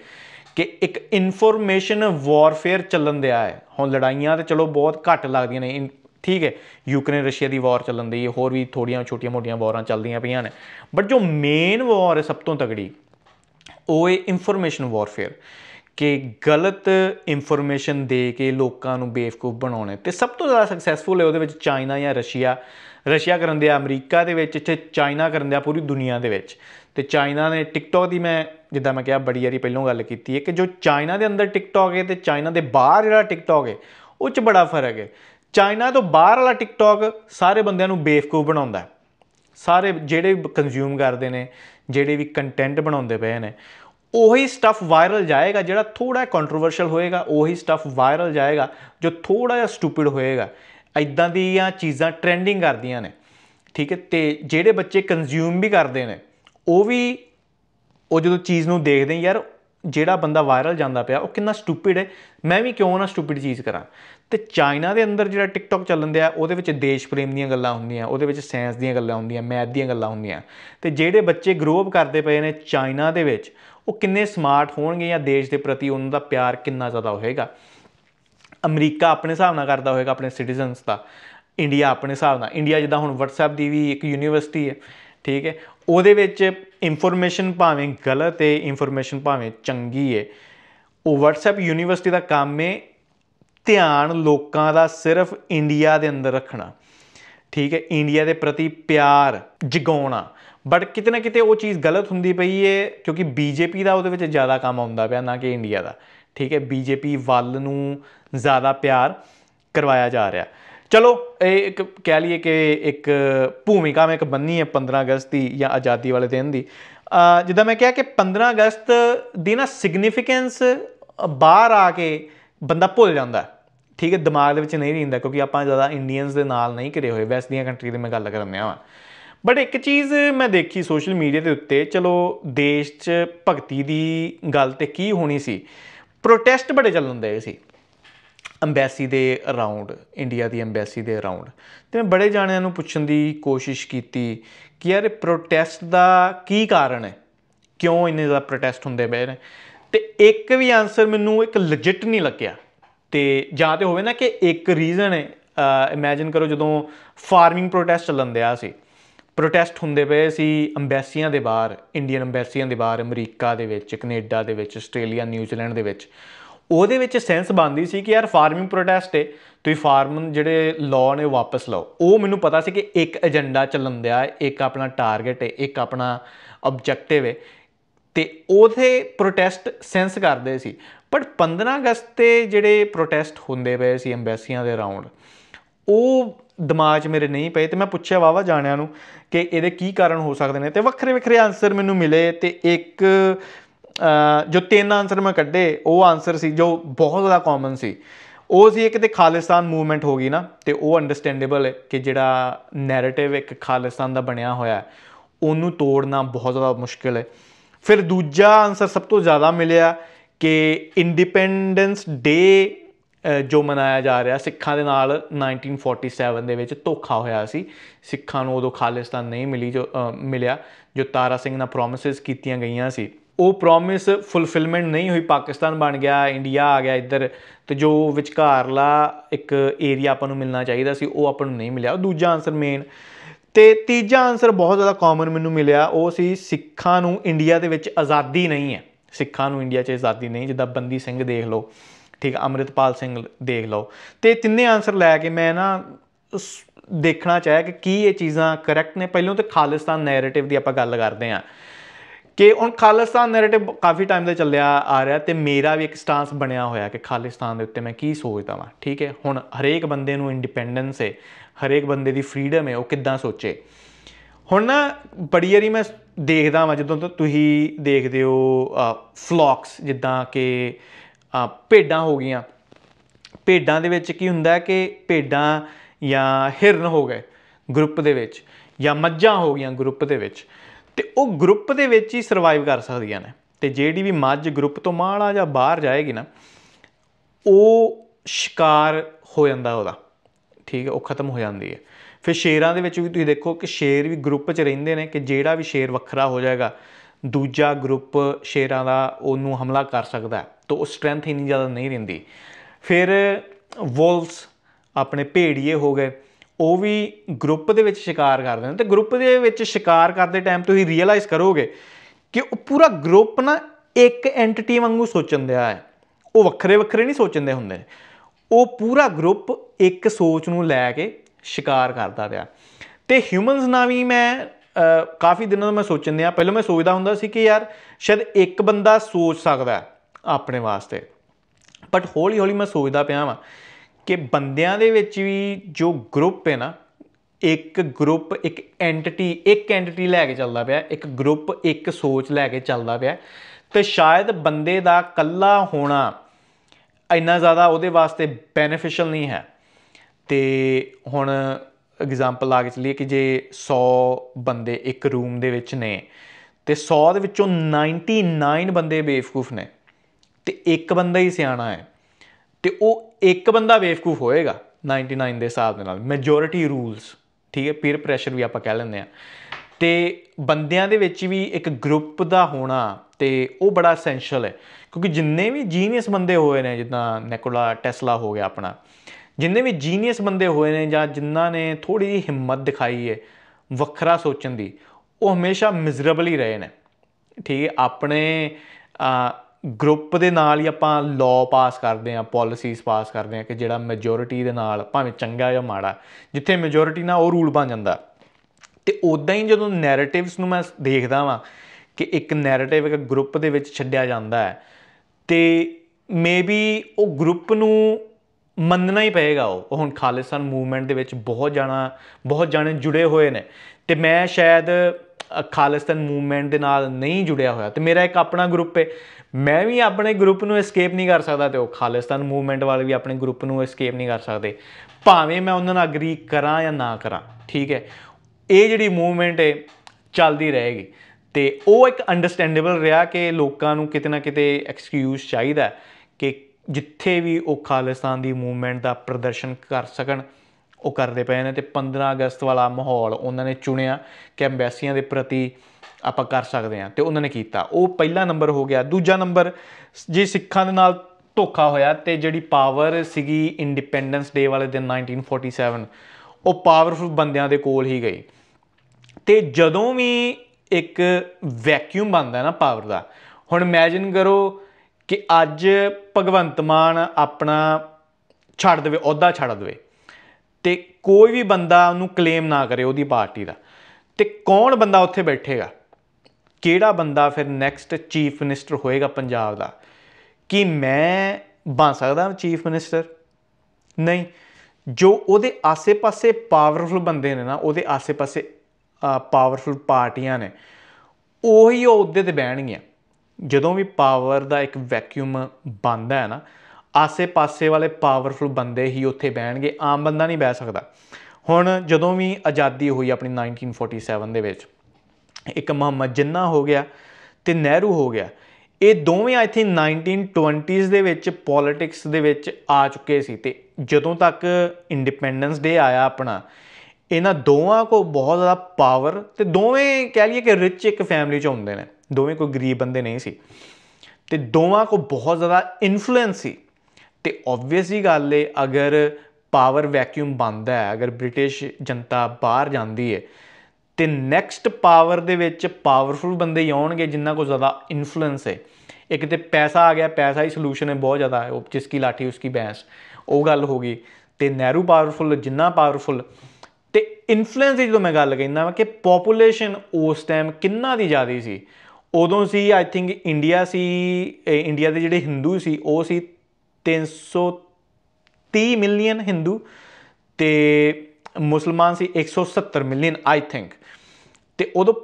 ਕਿ ਇੱਕ ਇਨਫੋਰਮੇਸ਼ਨ ਵਾਰਫੇਅਰ ਚੱਲਣ ਦਿਆ ਹੈ ਹੁਣ ਲੜਾਈਆਂ ਤੇ ਚਲੋ ਬਹੁਤ ਘੱਟ ਲੱਗਦੀਆਂ ਨੇ ਠੀਕ ਹੈ ਯੂਕਰੇਨ ਰਸ਼ੀਆ ਦੀ ਵਾਰ ਚੱਲਣ ਦੀ ਹੈ ਹੋਰ ਵੀ ਥੋੜੀਆਂ ਛੋਟੀਆਂ ਮੋਟੀਆਂ ਵਾਰਾਂ ਚੱਲਦੀਆਂ ਪਈਆਂ ਨੇ ਬਟ ਜੋ ਮੇਨ ਵਾਰ ਹੈ ਸਭ ਤੋਂ ਤਗੜੀ ਉਹ ਹੈ ਇਨਫੋਰਮੇਸ਼ਨ ਵਾਰਫੇਅਰ ਕਿ ਗਲਤ ਇਨਫੋਰਮੇਸ਼ਨ ਦੇ ਕੇ ਲੋਕਾਂ ਨੂੰ ਬੇਵਕੂਫ ਬਣਾਉਣੇ ਤੇ ਸਭ ਤੋਂ ਜ਼ਿਆਦਾ ਸਕਸੈਸਫੁਲ ਹੈ ਉਹਦੇ ਵਿੱਚ ਚਾਈਨਾ ਜਾਂ ਰਸ਼ੀਆ ਰਸ਼ੀਆ ਕਰਨ ਦੇ ਅਮਰੀਕਾ ਦੇ ਵਿੱਚ ਇੱਥੇ ਚਾਈਨਾ ਕਰਨ ਦੇ ਪੂਰੀ ਦੁਨੀਆ ਦੇ ਵਿੱਚ ਤੇ ਚਾਈਨਾ ਨੇ ਟਿਕਟੌਕ ਦੀ ਮੈਂ ਜਿੱਦਾਂ ਮੈਂ ਕਿਹਾ ਬੜੀ ਯਾਰੀ ਪਹਿਲਾਂ ਗੱਲ ਕੀਤੀ ਹੈ ਕਿ ਜੋ ਚਾਈਨਾ ਦੇ ਅੰਦਰ ਟਿਕਟੌਕ ਹੈ ਤੇ ਚਾਈਨਾ ਦੇ ਬਾਹਰ ਜਿਹੜਾ ਟਿਕਟੌਕ ਹੈ ਉਹ 'ਚ ਬੜਾ ਫਰਕ ਹੈ ਚਾਈਨਾ ਤੋਂ ਬਾਹਰ ਵਾਲਾ ਟਿਕਟੌਕ ਸਾਰੇ ਬੰਦਿਆਂ ਨੂੰ ਬੇਵਕੂਫ ਬਣਾਉਂਦਾ ਹੈ ਸਾਰੇ ਜਿਹੜੇ ਕੰਜ਼ਿਊਮ ਕਰਦੇ ਨੇ ਜਿਹੜੇ ਵੀ ਕੰਟੈਂਟ ਬਣਾਉਂਦੇ ਪਏ ਨੇ ਉਹੀ ਸਟੱਫ ਵਾਇਰਲ ਜਾਏਗਾ ਜਿਹੜਾ ਥੋੜਾ ਕੰਟਰੋਵਰਸ਼ਲ ਹੋਏਗਾ ਉਹੀ ਸਟੱਫ ਵਾਇਰਲ ਜਾਏਗਾ ਜੋ ਥੋੜਾ ਜਿਹਾ ਸਟੂਪਿਡ ਹੋਏਗਾ ਐਦਾਂ ਦੀਆਂ ਚੀਜ਼ਾਂ ਟ੍ਰੈਂਡਿੰਗ ਕਰਦੀਆਂ ਨੇ ਠੀਕ ਹੈ ਤੇ ਜਿਹੜੇ ਬੱਚੇ ਕੰਜ਼ਿਊਮ ਵੀ ਕਰਦੇ ਨੇ ਉਹ ਵੀ ਉਹ ਜਦੋਂ ਚੀਜ਼ ਨੂੰ ਦੇਖਦੇ ਯਾਰ ਜਿਹੜਾ ਬੰਦਾ ਵਾਇਰਲ ਜਾਂਦਾ ਪਿਆ ਉਹ ਕਿੰਨਾ ਸਟੂਪਿਡ ਹੈ ਮੈਂ ਵੀ ਕਿਉਂ ਨਾ ਸਟੂਪਿਡ ਚੀਜ਼ ਕਰਾਂ ਤੇ ਚਾਈਨਾ ਦੇ ਅੰਦਰ ਜਿਹੜਾ ਟਿਕਟੌਕ ਚੱਲਣ ਦਿਆ ਉਹਦੇ ਵਿੱਚ ਦੇਸ਼ ਪ੍ਰੇਮ ਦੀਆਂ ਗੱਲਾਂ ਹੁੰਦੀਆਂ ਉਹਦੇ ਵਿੱਚ ਸਾਇੰਸ ਦੀਆਂ ਗੱਲਾਂ ਹੁੰਦੀਆਂ ਮੈਥ ਦੀਆਂ ਗੱਲਾਂ ਹੁੰਦੀਆਂ ਤੇ ਜਿਹੜੇ ਬੱਚੇ ਗਰੋਅ ਅਪ ਕਰਦੇ ਪਏ ਨੇ ਚਾਈਨਾ ਦੇ ਵਿੱਚ ਉਹ ਕਿੰਨੇ ਸਮਾਰਟ ਹੋਣਗੇ ਜਾਂ ਦੇਸ਼ ਦੇ ਪ੍ਰਤੀ ਉਹਨਾਂ ਦਾ ਪਿਆਰ ਕਿੰਨਾ ਜ਼ਿਆਦਾ ਹੋਏਗਾ ਅਮਰੀਕਾ ਆਪਣੇ ਹਿਸਾਬ ਨਾਲ ਕਰਦਾ ਹੋਏਗਾ ਆਪਣੇ ਸਿਟੀਜ਼ਨਸ ਦਾ ਇੰਡੀਆ ਆਪਣੇ ਹਿਸਾਬ ਨਾਲ ਇੰਡੀਆ ਜਿੱਦਾਂ ਹੁਣ WhatsApp ਦੀ ਵੀ ਇੱਕ ਯੂਨੀਵਰਸਿਟੀ ਹੈ ਠੀਕ ਹੈ ਉਹਦੇ ਵਿੱਚ ਇਨਫੋਰਮੇਸ਼ਨ ਭਾਵੇਂ ਗਲਤ ਹੈ ਇਨਫੋਰਮੇਸ਼ਨ ਭਾਵੇਂ ਚੰਗੀ ਹੈ ਉਹ WhatsApp ਯੂਨੀਵਰਸਿਟੀ ਦਾ ਕੰਮ ਹੈ ਧਿਆਨ ਲੋਕਾਂ ਦਾ ਸਿਰਫ ਇੰਡੀਆ ਦੇ ਅੰਦਰ ਰੱਖਣਾ ਠੀਕ ਹੈ ਇੰਡੀਆ ਦੇ ਪ੍ਰਤੀ ਪਿਆਰ ਜਗਾਉਣਾ ਬਟ ਕਿਤੇ ਨਾ ਕਿਤੇ ਉਹ ਚੀਜ਼ ਗਲਤ ਹੁੰਦੀ ਪਈ ਏ ਕਿਉਂਕਿ ਬੀਜੇਪੀ ਦਾ ਉਹਦੇ ਵਿੱਚ ਜ਼ਿਆਦਾ ਕੰਮ ਆਉਂਦਾ ਪਿਆ ਨਾ ਕਿ ਇੰਡੀਆ ਦਾ ਠੀਕ ਹੈ ਬੀਜੇਪੀ ਵੱਲ ਨੂੰ ਜ਼ਿਆਦਾ ਪਿਆਰ ਕਰਵਾਇਆ ਜਾ ਰਿਹਾ ਚਲੋ ਇਹ ਇੱਕ ਕਹਿ ਲਈਏ ਕਿ ਇੱਕ ਭੂਮਿਕਾ ਮੈਂ ਇੱਕ ਬੰਨੀ ਹੈ 15 ਅਗਸਤ ਦੀ ਜਾਂ ਆਜ਼ਾਦੀ ਵਾਲੇ ਦਿਨ ਦੀ ਜਿੱਦਾਂ ਮੈਂ ਕਿਹਾ ਕਿ 15 ਅਗਸਤ ਦੀ ਨਾ ਸਿਗਨੀਫੀਕੈਂਸ ਬਾਹਰ ਆ ਕੇ ਬੰਦਾ ਭੁੱਲ ਜਾਂਦਾ ਠੀਕ ਹੈ ਦਿਮਾਗ ਦੇ ਵਿੱਚ ਨਹੀਂ ਰਹਿੰਦਾ ਕਿਉਂਕਿ ਆਪਾਂ ਜ਼ਿਆਦਾ ਇੰਡੀਅਨਸ ਦੇ ਨਾਲ ਨਹੀਂ ਕਰੇ ਹੋਏ ਵੈਸਟ ਦੀਆਂ ਕੰਟਰੀ ਦੇ ਮੈਂ ਗੱਲ ਕਰਨ ਆ ਬਟ ਇੱਕ ਚੀਜ਼ ਮੈਂ ਦੇਖੀ ਸੋਸ਼ਲ ਮੀਡੀਆ ਦੇ ਉੱਤੇ ਚਲੋ ਦੇਸ਼ 'ਚ ਭਗਤੀ ਦੀ ਗੱਲ ਤੇ ਕੀ ਹੋਣੀ ਸੀ ਪ੍ਰੋਟੈਸਟ ਬੜੇ ਚੱਲਣ ਦੇ ਸੀ ਐਮਬੈਸੀ ਦੇ ਅਰਾਊਂਡ ਇੰਡੀਆ ਦੀ ਐਮਬੈਸੀ ਦੇ ਅਰਾਊਂਡ ਤੇ ਮੈਂ ਬੜੇ ਜਾਣਿਆਂ ਨੂੰ ਪੁੱਛਣ ਦੀ ਕੋਸ਼ਿਸ਼ ਕੀਤੀ ਕਿ ਯਾਰ ਪ੍ਰੋਟੈਸਟ ਦਾ ਕੀ ਕਾਰਨ ਹੈ ਕਿਉਂ ਇੰਨੇ ਜ਼ਿਆਦਾ ਪ੍ਰੋਟੈਸਟ ਹੁੰਦੇ ਪਏ ਰਹੇ ਤੇ ਇੱਕ ਵੀ ਆਨਸਰ ਮੈਨੂੰ ਇੱਕ ਲੈਜਿਟ ਨਹੀਂ ਲੱਗਿਆ ਤੇ ਜਾਂ ਤੇ ਹੋਵੇ ਨਾ ਕਿ ਇੱਕ ਰੀਜ਼ਨ ਹੈ ਇਮੇਜਿਨ ਕਰੋ ਜਦੋਂ ਫਾਰਮਿੰਗ ਪ੍ਰੋਟੈਸਟ ਚੱਲਣ ਦਿਆ ਸੀ ਪ੍ਰੋਟੈਸਟ ਹੁੰਦੇ ਪਏ ਸੀ ਅੰਬੈਸੀਆਂ ਦੇ ਬਾਹਰ ਇੰਡੀਅਨ ਅੰਬੈਸੀਆਂ ਦੇ ਬਾਹਰ ਅਮਰੀਕਾ ਦੇ ਵਿੱਚ ਕੈਨੇਡਾ ਦੇ ਵਿੱਚ ਆਸਟ੍ਰੇਲੀਆ ਨਿਊਜ਼ੀਲੈਂਡ ਦੇ ਵਿੱਚ ਉਹਦੇ ਵਿੱਚ ਸੈਂਸ ਬੰਦੀ ਸੀ ਕਿ ਯਾਰ ਫਾਰਮਿੰਗ ਪ੍ਰੋਟੈਸਟ ਹੈ ਤੁਸੀਂ ਫਾਰਮ ਜਿਹੜੇ ਲਾਅ ਨੇ ਵਾਪਸ ਲਓ ਉਹ ਮੈਨੂੰ ਪਤਾ ਸੀ ਕਿ ਇੱਕ ਏਜੰਡਾ ਚੱਲਣ ਦਿਆ ਇੱਕ ਆਪਣਾ ਟਾਰਗੇਟ ਹੈ ਇੱਕ ਆਪਣਾ ਆਬਜੈਕਟਿਵ ਹੈ ਤੇ ਉਹਦੇ ਪ੍ਰੋਟੈਸਟ ਸੈਂਸ ਕਰਦੇ ਸੀ ਪਰ 15 ਅਗਸਤ ਤੇ ਜਿਹੜੇ ਪ੍ਰੋਟੈਸਟ ਹੁੰਦੇ ਪਏ ਸੀ ਐਮਬੈਸੀਆਂ ਦੇ ਰਾਉਂਡ ਉਹ ਦਿਮਾਗ 'ਚ ਮੇਰੇ ਨਹੀਂ ਪਏ ਤੇ ਮੈਂ ਪੁੱਛਿਆ ਵਾਵਾ ਜਾਣਿਆਂ ਨੂੰ ਕਿ ਇਹਦੇ ਕੀ ਕਾਰਨ ਹੋ ਸਕਦੇ ਨੇ ਤੇ ਵੱਖਰੇ ਵੱਖਰੇ ਆਨਸਰ ਮੈਨੂੰ ਮਿਲੇ ਤੇ ਇੱਕ ਜੋ ਤਿੰਨ ਆਨਸਰ ਮੈਂ ਕੱਢੇ ਉਹ ਆਨਸਰ ਸੀ ਜੋ ਬਹੁਤ ਜ਼ਿਆਦਾ ਕਾਮਨ ਸੀ ਉਹ ਸੀ ਇੱਕ ਤੇ ਖਾਲਿਸਤਾਨ ਮੂਵਮੈਂਟ ਹੋ ਗਈ ਨਾ ਤੇ ਉਹ ਅੰਡਰਸਟੈਂਡੇਬਲ ਹੈ ਕਿ ਜਿਹੜਾ ਨੈਰੇਟਿਵ ਇੱਕ ਖਾਲਿਸਤਾਨ ਦਾ ਬਣਿਆ ਹੋਇਆ ਉਹਨੂੰ ਤੋੜਨਾ ਬਹੁਤ ਜ਼ਿਆਦਾ ਮੁਸ਼ਕਿਲ ਹੈ ਫਿਰ ਦੂਜਾ ਆਨਸਰ ਸਭ ਤੋਂ ਜ਼ਿਆਦਾ ਮਿਲਿਆ ਕਿ ਇੰਡੀਪੈਂਡੈਂਸ ਡੇ ਜੋ ਮਨਾਇਆ ਜਾ ਰਿਹਾ ਸਿੱਖਾਂ ਦੇ ਨਾਲ 1947 ਦੇ ਵਿੱਚ ਧੋਖਾ ਹੋਇਆ ਸੀ ਸਿੱਖਾਂ ਨੂੰ ਉਦੋਂ ਖਾਲਿਸਤਾਨ ਨਹੀਂ ਮਿਲੀ ਜੋ ਮਿਲਿਆ ਜੋ ਤਾਰਾ ਸਿੰਘ ਨਾਲ ਪ੍ਰੋਮਿਸਸ ਕੀਤੀਆਂ ਗਈਆਂ ਸੀ ਉਹ ਪ੍ਰੋਮਿਸ ਫੁਲਫਿਲਮੈਂਟ ਨਹੀਂ ਹੋਈ ਪਾਕਿਸਤਾਨ ਬਣ ਗਿਆ ਇੰਡੀਆ ਆ ਗਿਆ ਇੱਧਰ ਤੇ ਜੋ ਵਿਚਕਾਰਲਾ ਇੱਕ ਏਰੀਆ ਆਪਾਂ ਨੂੰ ਮਿਲਣਾ ਚਾਹੀਦਾ ਸੀ ਉਹ ਆਪਾਂ ਨੂੰ ਨਹੀਂ ਮਿਲਿਆ ਦੂਜਾ ਆਨਸਰ ਮੇਨ ਤੇ ਤੀਜਾ ਆਨਸਰ ਬਹੁਤ ਜ਼ਿਆਦਾ ਕਾਮਨ ਮੈਨੂੰ ਮਿਲਿਆ ਉਹ ਸੀ ਸਿੱਖਾਂ ਨੂੰ ਇੰਡੀਆ ਦੇ ਵਿੱਚ ਆਜ਼ਾਦੀ ਨਹੀਂ ਹੈ ਸਿੱਖਾਂ ਨੂੰ ਇੰਡੀਆ 'ਚ ਆਜ਼ਾਦੀ ਨਹੀਂ ਜਿੱਦਾਂ ਬੰਦੀ ਸਿੰਘ ਦੇਖ ਲਓ ਠੀਕ ਅਮਰਿਤਪਾਲ ਸਿੰਘ ਦੇਖ ਲਓ ਤੇ ਤਿੰਨੇ ਆਨਸਰ ਲੈ ਕੇ ਮੈਂ ਨਾ ਦੇਖਣਾ ਚਾਹਿਆ ਕਿ ਕੀ ਇਹ ਚੀਜ਼ਾਂ ਕਰੈਕਟ ਨੇ ਪਹਿਲਾਂ ਤਾਂ ਖਾਲਿਸਤਾਨ ਨੈਰੇਟਿਵ ਦੀ ਆਪਾਂ ਗੱਲ ਕਰਦੇ ਆਂ ਕਿ ਹੁਣ ਖਾਲਿਸਤਾਨ ਨੈਰੇਟਿਵ ਕਾਫੀ ਟਾਈਮ ਦਾ ਚੱਲਿਆ ਆ ਰਿਹਾ ਤੇ ਮੇਰਾ ਵੀ ਇੱਕ ਸਟਾਂਸ ਬਣਿਆ ਹੋਇਆ ਕਿ ਖਾਲਿਸਤਾਨ ਦੇ ਉੱਤੇ ਮੈਂ ਕੀ ਸੋਚਦਾ ਵਾਂ ਠੀਕ ਹੈ ਹੁਣ ਹਰੇਕ ਬੰਦੇ ਨੂੰ ਇੰਡੀਪੈਂਡੈਂਸ ਹੈ ਹਰੇਕ ਬੰਦੇ ਦੀ ਫਰੀडम ਹੈ ਉਹ ਕਿੱਦਾਂ ਸੋਚੇ ਹੁਣ ਨਾ ਬੜੀ ਵਾਰੀ ਮੈਂ ਦੇਖਦਾ ਵਾਂ ਜਦੋਂ ਤੁਸੀਂ ਦੇਖਦੇ ਹੋ ਫਲੌਕਸ ਜਿੱਦਾਂ ਕਿ ਭੇਡਾਂ ਹੋ ਗਈਆਂ ਭੇਡਾਂ ਦੇ ਵਿੱਚ ਕੀ ਹੁੰਦਾ ਕਿ ਭੇਡਾਂ ਜਾਂ ਹਿਰਨ ਹੋ ਗਏ ਗਰੁੱਪ ਦੇ ਵਿੱਚ ਜਾਂ ਮੱਝਾਂ ਹੋ ਗਈਆਂ ਗਰੁੱਪ ਦੇ ਵਿੱਚ ਤੇ ਉਹ ਗਰੁੱਪ ਦੇ ਵਿੱਚ ਹੀ ਸਰਵਾਈਵ ਕਰ ਸਕਦੀਆਂ ਨੇ ਤੇ ਜਿਹੜੀ ਵੀ ਮੱਝ ਗਰੁੱਪ ਤੋਂ ਮਾੜਾ ਜਾਂ ਬਾਹਰ ਜਾਏਗੀ ਨਾ ਉਹ ਸ਼ਿਕਾਰ ਹੋ ਜਾਂਦਾ ਉਹਦਾ ਠੀਕ ਹੈ ਉਹ ਖਤਮ ਹੋ ਜਾਂਦੀ ਹੈ ਫਿਰ ਸ਼ੇਰਾਂ ਦੇ ਵਿੱਚ ਵੀ ਤੁਸੀਂ ਦੇਖੋ ਕਿ ਸ਼ੇਰ ਵੀ ਗਰੁੱਪ 'ਚ ਰਹਿੰਦੇ ਨੇ ਕਿ ਜਿਹੜਾ ਵੀ ਸ਼ੇਰ ਵੱਖਰਾ ਹੋ ਜਾਏਗਾ ਦੂਜਾ ਗਰੁੱਪ ਸ਼ੇਰਾਂ ਦਾ ਉਹਨੂੰ ਹਮਲਾ ਕਰ ਸਕਦਾ ਤਾਂ ਉਹ ਸਟਰੈਂਥ ਇੰਨੀ ਜ਼ਿਆਦਾ ਨਹੀਂ ਰਹਿੰਦੀ ਫਿਰ ਵੋਲਸ ਆਪਣੇ ਭੇੜੀਏ ਹੋ ਗਏ ਉਹ ਵੀ ਗਰੁੱਪ ਦੇ ਵਿੱਚ ਸ਼ਿਕਾਰ ਕਰਦੇ ਨੇ ਤੇ ਗਰੁੱਪ ਦੇ ਵਿੱਚ ਸ਼ਿਕਾਰ ਕਰਦੇ ਟਾਈਮ ਤੁਸੀਂ ਰੀਅਲਾਈਜ਼ ਕਰੋਗੇ ਕਿ ਉਹ ਪੂਰਾ ਗਰੁੱਪ ਨਾ ਇੱਕ ਐਂਟੀਟੀ ਵਾਂਗੂ ਸੋਚਣ ਦਿਆ ਹੈ ਉਹ ਵੱਖਰੇ ਵੱਖਰੇ ਨਹੀਂ ਸੋਚਣ ਦੇ ਹੁੰਦੇ ਉਹ ਪੂਰਾ ਗਰੁੱਪ ਇੱਕ ਸੋਚ ਨੂੰ ਲੈ ਕੇ ਸ਼ਿਕਾਰ ਕਰਦਾ ਪਿਆ ਤੇ ਹਿਊਮਨਸ ਨਾਲ ਵੀ ਮੈਂ ਕਾਫੀ ਦਿਨਾਂ ਤੋਂ ਮੈਂ ਸੋਚਣ ਦਿਆ ਪਹਿਲਾਂ ਮੈਂ ਸੋਚਦਾ ਹੁੰਦਾ ਸੀ ਕਿ ਯਾਰ ਸ਼ਾਇਦ ਇੱਕ ਬੰਦਾ ਸੋਚ ਸਕਦਾ ਆਪਣੇ ਵਾਸਤੇ ਬਟ ਹੌਲੀ ਹੌਲੀ ਮੈਂ ਸੋਚਦਾ ਪਿਆ ਵਾਂ ਕਿ ਬੰਦਿਆਂ ਦੇ ਵਿੱਚ ਵੀ ਜੋ ਗਰੁੱਪ ਹੈ ਨਾ ਇੱਕ ਗਰੁੱਪ ਇੱਕ ਐਂਟੀਟੀ ਇੱਕ ਐਂਟੀਟੀ ਲੈ ਕੇ ਚੱਲਦਾ ਪਿਆ ਇੱਕ ਗਰੁੱਪ ਇੱਕ ਸੋਚ ਲੈ ਕੇ ਚੱਲਦਾ ਪਿਆ ਤੇ ਸ਼ਾਇਦ ਬੰਦੇ ਦਾ ਕੱਲਾ ਹੋਣਾ ਇੰਨਾ ਜ਼ਿਆਦਾ ਉਹਦੇ ਵਾਸਤੇ ਬੈਨੀਫੀਸ਼ੀਅਲ ਨਹੀਂ ਹੈ ਤੇ ਹੁਣ ਐਗਜ਼ਾਮਪਲ ਆ ਕੇ ਚਲੀਏ ਕਿ ਜੇ 100 ਬੰਦੇ ਇੱਕ ਰੂਮ ਦੇ ਵਿੱਚ ਨੇ ਤੇ 100 ਦੇ ਵਿੱਚੋਂ 99 ਬੰਦੇ ਬੇਵਕੂਫ ਨੇ ਤੇ ਇੱਕ ਬੰਦਾ ਹੀ ਸਿਆਣਾ ਹੈ ਤੇ ਉਹ ਇੱਕ ਬੰਦਾ ਬੇਵਕੂਫ ਹੋਏਗਾ 99 ਦੇ ਹਿਸਾਬ ਦੇ ਨਾਲ ਮੈਜੋਰਿਟੀ ਰੂਲਸ ਠੀਕ ਹੈ ਪੀਅਰ ਪ੍ਰੈਸ਼ਰ ਵੀ ਆਪਾਂ ਕਹਿ ਲੈਂਦੇ ਆ ਤੇ ਬੰਦਿਆਂ ਦੇ ਵਿੱਚ ਵੀ ਇੱਕ ਗਰੁੱਪ ਦਾ ਹੋਣਾ ਤੇ ਉਹ ਬੜਾ ਐਸੈਂਸ਼ੀਅਲ ਹੈ ਕਿਉਂਕਿ ਜਿੰਨੇ ਵੀ ਜੀਨੀਅਸ ਬੰਦੇ ਹੋਏ ਨੇ ਜਿੱਦਾਂ ਨਿਕੋਲਾ ਟੈਸਲਾ ਹੋ ਗਿਆ ਆਪਣਾ ਜਿੰਨੇ ਵੀ ਜੀਨੀਅਸ ਬੰਦੇ ਹੋਏ ਨੇ ਜਾਂ ਜਿਨ੍ਹਾਂ ਨੇ ਥੋੜੀ ਜਿਹੀ ਹਿੰਮਤ ਦਿਖਾਈ ਹੈ ਵੱਖਰਾ ਸੋਚਣ ਦੀ ਉਹ ਹਮੇਸ਼ਾ ਹੀ ਰਹੇ ਨੇ ਠੀਕ ਹੈ ਆਪਣੇ ਗਰੁੱਪ ਦੇ ਨਾਲ ਹੀ ਆਪਾਂ ਲਾਅ ਪਾਸ ਕਰਦੇ ਆ ਪਾਲਿਸੀਜ਼ ਪਾਸ ਕਰਦੇ ਆ ਕਿ ਜਿਹੜਾ ਮੈਜੋਰਿਟੀ ਦੇ ਨਾਲ ਭਾਵੇਂ ਚੰਗਾ ਜਾਂ ਮਾੜਾ ਜਿੱਥੇ ਮੈਜੋਰਿਟੀ ਨਾਲ ਉਹ ਰੂਲ ਬਣ ਜਾਂਦਾ ਤੇ ਉਦਾਂ ਹੀ ਜਦੋਂ ਨੈਰੇਟਿਵਸ ਨੂੰ ਮੈਂ ਦੇਖਦਾ ਵਾਂ ਕਿ ਇੱਕ ਨੈਰੇਟਿਵ ਇੱਕ ਗਰੁੱਪ ਦੇ ਵਿੱਚ ਛੱਡਿਆ ਜਾਂਦਾ ਹੈ ਤੇ ਮੇਬੀ ਉਹ ਗਰੁੱਪ ਨੂੰ ਮੰਨਣਾ ਹੀ ਪਏਗਾ ਉਹ ਹੁਣ ਖਾਲਿਸਤਾਨ ਮੂਵਮੈਂਟ ਦੇ ਵਿੱਚ ਬਹੁਤ ਜਾਣਾ ਬਹੁਤ ਜਾਣੇ ਜੁੜੇ ਹੋਏ ਨੇ ਤੇ ਮੈਂ ਸ਼ਾਇਦ ਖਾਲਿਸਤਾਨ ਮੂਵਮੈਂਟ ਦੇ ਨਾਲ ਨਹੀਂ ਜੁੜਿਆ ਹੋਇਆ ਤੇ ਮੇਰਾ ਇੱਕ ਆਪਣਾ ਗਰੁੱਪ ਹੈ ਮੈਂ ਵੀ ਆਪਣੇ ਗਰੁੱਪ ਨੂੰ ਐਸਕੇਪ ਨਹੀਂ ਕਰ ਸਕਦਾ ਤੇ ਉਹ ਖਾਲਿਸਤਾਨ ਮੂਵਮੈਂਟ ਵਾਲੇ ਵੀ ਆਪਣੇ ਗਰੁੱਪ ਨੂੰ ਐਸਕੇਪ ਨਹੀਂ ਕਰ ਸਕਦੇ ਭਾਵੇਂ ਮੈਂ ਉਹਨਾਂ ਨਾਲ ਅਗਰੀ ਕਰਾਂ ਜਾਂ ਨਾ ਕਰਾਂ ਠੀਕ ਹੈ ਇਹ ਜਿਹੜੀ ਮੂਵਮੈਂਟ ਹੈ ਚੱਲਦੀ ਰਹੇਗੀ ਤੇ ਉਹ ਇੱਕ ਅੰਡਰਸਟੈਂਡੇਬਲ ਰਿਹਾ ਕਿ ਲੋਕਾਂ ਨੂੰ ਕਿਤੇ ਨਾ ਕਿਤੇ ਐਕਸਕਿਊਜ਼ ਚਾਹੀਦਾ ਕਿ ਜਿੱਥੇ ਵੀ ਉਹ ਖਾਲਿਸਤਾਨ ਦੀ ਮੂਵਮੈਂਟ ਦਾ ਪ੍ਰਦਰਸ਼ਨ ਕਰ ਸਕਣ ਉਹ ਕਰਦੇ ਪਏ ਨੇ ਤੇ 15 ਅਗਸਤ ਵਾਲਾ ਮਾਹੌਲ ਉਹਨਾਂ ਨੇ ਚੁਣਿਆ ਕਿ ਐਮਬੈਸੀਆਂ ਦੇ ਪ੍ਰਤੀ ਆਪਾਂ ਕਰ ਸਕਦੇ ਹਾਂ ਤੇ ਉਹਨਾਂ ਨੇ ਕੀਤਾ ਉਹ ਪਹਿਲਾ ਨੰਬਰ ਹੋ ਗਿਆ ਦੂਜਾ ਨੰਬਰ ਜੇ ਸਿੱਖਾਂ ਦੇ ਨਾਲ ਧੋਖਾ ਹੋਇਆ ਤੇ ਜਿਹੜੀ ਪਾਵਰ ਸੀਗੀ ਇੰਡੀਪੈਂਡੈਂਸ ਡੇ ਵਾਲੇ ਦਿਨ 1947 ਉਹ ਪਾਵਰਫੁਲ ਬੰਦਿਆਂ ਦੇ ਕੋਲ ਹੀ ਗਈ ਤੇ ਜਦੋਂ ਵੀ ਇੱਕ ਵੈਕਿਊਮ ਬਣਦਾ ਨਾ ਪਾਵਰ ਦਾ ਹੁਣ ਇਮੇਜਿਨ ਕਰੋ ਕਿ ਅੱਜ ਭਗਵੰਤ ਮਾਨ ਆਪਣਾ ਛੱਡ ਦੇਵੇ ਅਹੁਦਾ ਛੱਡ ਦੇਵੇ ਤੇ ਕੋਈ ਵੀ ਬੰਦਾ ਉਹਨੂੰ ਕਲੇਮ ਨਾ ਕਰੇ ਉਹਦੀ ਪਾਰਟੀ ਦਾ ਤੇ ਕੌਣ ਬੰਦਾ ਉੱਥੇ ਬੈਠੇਗਾ ਕਿਹੜਾ ਬੰਦਾ ਫਿਰ ਨੈਕਸਟ ਚੀਫ ਮਿਨਿਸਟਰ ਹੋਏਗਾ ਪੰਜਾਬ ਦਾ ਕਿ ਮੈਂ ਬਣ ਸਕਦਾ ਚੀਫ ਮਿਨਿਸਟਰ ਨਹੀਂ ਜੋ ਉਹਦੇ ਆਸੇ-ਪਾਸੇ ਪਾਵਰਫੁਲ ਬੰਦੇ ਨੇ ਨਾ ਉਹਦੇ ਆਸੇ-ਪਾਸੇ ਪਾਵਰਫੁਲ ਪਾਰਟੀਆਂ ਨੇ ਉਹੀ ਉਹ ਉਹਦੇ ਤੇ ਬਹਿਣਗੀਆਂ ਜਦੋਂ ਵੀ ਪਾਵਰ ਦਾ ਇੱਕ ਵੈਕਿਊਮ ਬੰਦਾ ਹੈ ਨਾ ਆਸੇ-ਪਾਸੇ ਵਾਲੇ ਪਾਵਰਫੁਲ ਬੰਦੇ ਹੀ ਉੱਥੇ ਬਹਿਣਗੇ ਆਮ ਬੰਦਾ ਨਹੀਂ ਬਹਿ ਸਕਦਾ ਹੁਣ ਜਦੋਂ ਵੀ ਆਜ਼ਾਦੀ ਹੋਈ ਆਪਣੀ 1947 ਦੇ ਵਿੱਚ ਇੱਕ ਮੁਹੰਮਦ ਜਿੰਨਾ ਹੋ ਗਿਆ ਤੇ ਨਹਿਰੂ ਹੋ ਗਿਆ ਇਹ ਦੋਵੇਂ ਆਈ ਥਿੰਕ 1920s ਦੇ ਵਿੱਚ ਪੋਲਿਟਿਕਸ ਦੇ ਵਿੱਚ ਆ ਚੁੱਕੇ ਸੀ ਤੇ ਜਦੋਂ ਤੱਕ ਇੰਡੀਪੈਂਡੈਂਸ ਡੇ ਆਇਆ ਆਪਣਾ ਇਹਨਾਂ ਦੋਵਾਂ ਕੋ ਬਹੁਤ ਜ਼ਿਆਦਾ ਪਾਵਰ ਤੇ ਦੋਵੇਂ ਕਹਿ ਲਈਏ ਕਿ ਰਿਚ ਇੱਕ ਫੈਮਿਲੀ ਚ ਹੁੰਦੇ ਨੇ ਦੋਵੇਂ ਕੋਈ ਗਰੀਬ ਬੰਦੇ ਨਹੀਂ ਸੀ ਤੇ ਦੋਵਾਂ ਕੋ ਬਹੁਤ ਜ਼ਿਆਦਾ ਇਨਫਲੂਐਂਸ ਸੀ ਤੇ ਆਬਵੀਅਸਲੀ ਗੱਲ ਏ ਅਗਰ ਪਾਵਰ ਵੈਕਿਊਮ ਬੰਦ ਹੈ ਅਗਰ ਬ੍ਰਿਟਿਸ਼ ਜਨਤਾ ਬਾਹਰ ਜਾਂਦੀ ਏ ਤੇ ਨੈਕਸਟ ਪਾਵਰ ਦੇ ਵਿੱਚ ਪਾਵਰਫੁਲ ਬੰਦੇ ਹੀ ਆਉਣਗੇ ਜਿਨ੍ਹਾਂ ਕੋ ਜ਼ਿਆਦਾ ਇਨਫਲੂਐਂਸ ਹੈ ਇੱਕ ਤੇ ਪੈਸਾ ਆ ਗਿਆ ਪੈਸਾ ਹੀ ਸੋਲੂਸ਼ਨ ਹੈ ਬਹੁਤ ਜ਼ਿਆਦਾ ਉਹ ਜਿਸ ਕੀ ਲਾਠੀ ਉਸ ਕੀ ਬੈਂਸ ਉਹ ਗੱਲ ਹੋ ਗਈ ਤੇ ਨਹਿਰੂ ਪਾਵਰਫੁਲ ਜਿੰਨਾ ਪਾਵਰਫੁਲ ਤੇ ਇਨਫਲੂਐਂਸ ਦੀ ਜਦੋਂ ਮੈਂ ਗੱਲ ਕਹਿੰਦਾ ਵਾਂ ਕਿ ਪੋਪੂਲੇਸ਼ਨ ਉਸ ਟਾਈਮ ਕਿੰਨਾ ਦੀ ਜ਼ਿਆਦੀ ਸੀ ਉਦੋਂ ਸੀ ਆਈ ਥਿੰਕ ਇੰਡੀਆ ਸੀ ਇੰਡੀਆ ਦੇ ਜਿਹੜੇ ਹਿੰਦੂ ਸੀ ਉਹ ਸੀ 330 ਮਿਲੀਅਨ ਹਿੰਦੂ ਤੇ ਮੁਸਲਮਾਨ ਸੀ 170 ਮਿਲੀਅਨ ਆਈ ਥਿੰਕ ਤੇ ਉਦੋਂ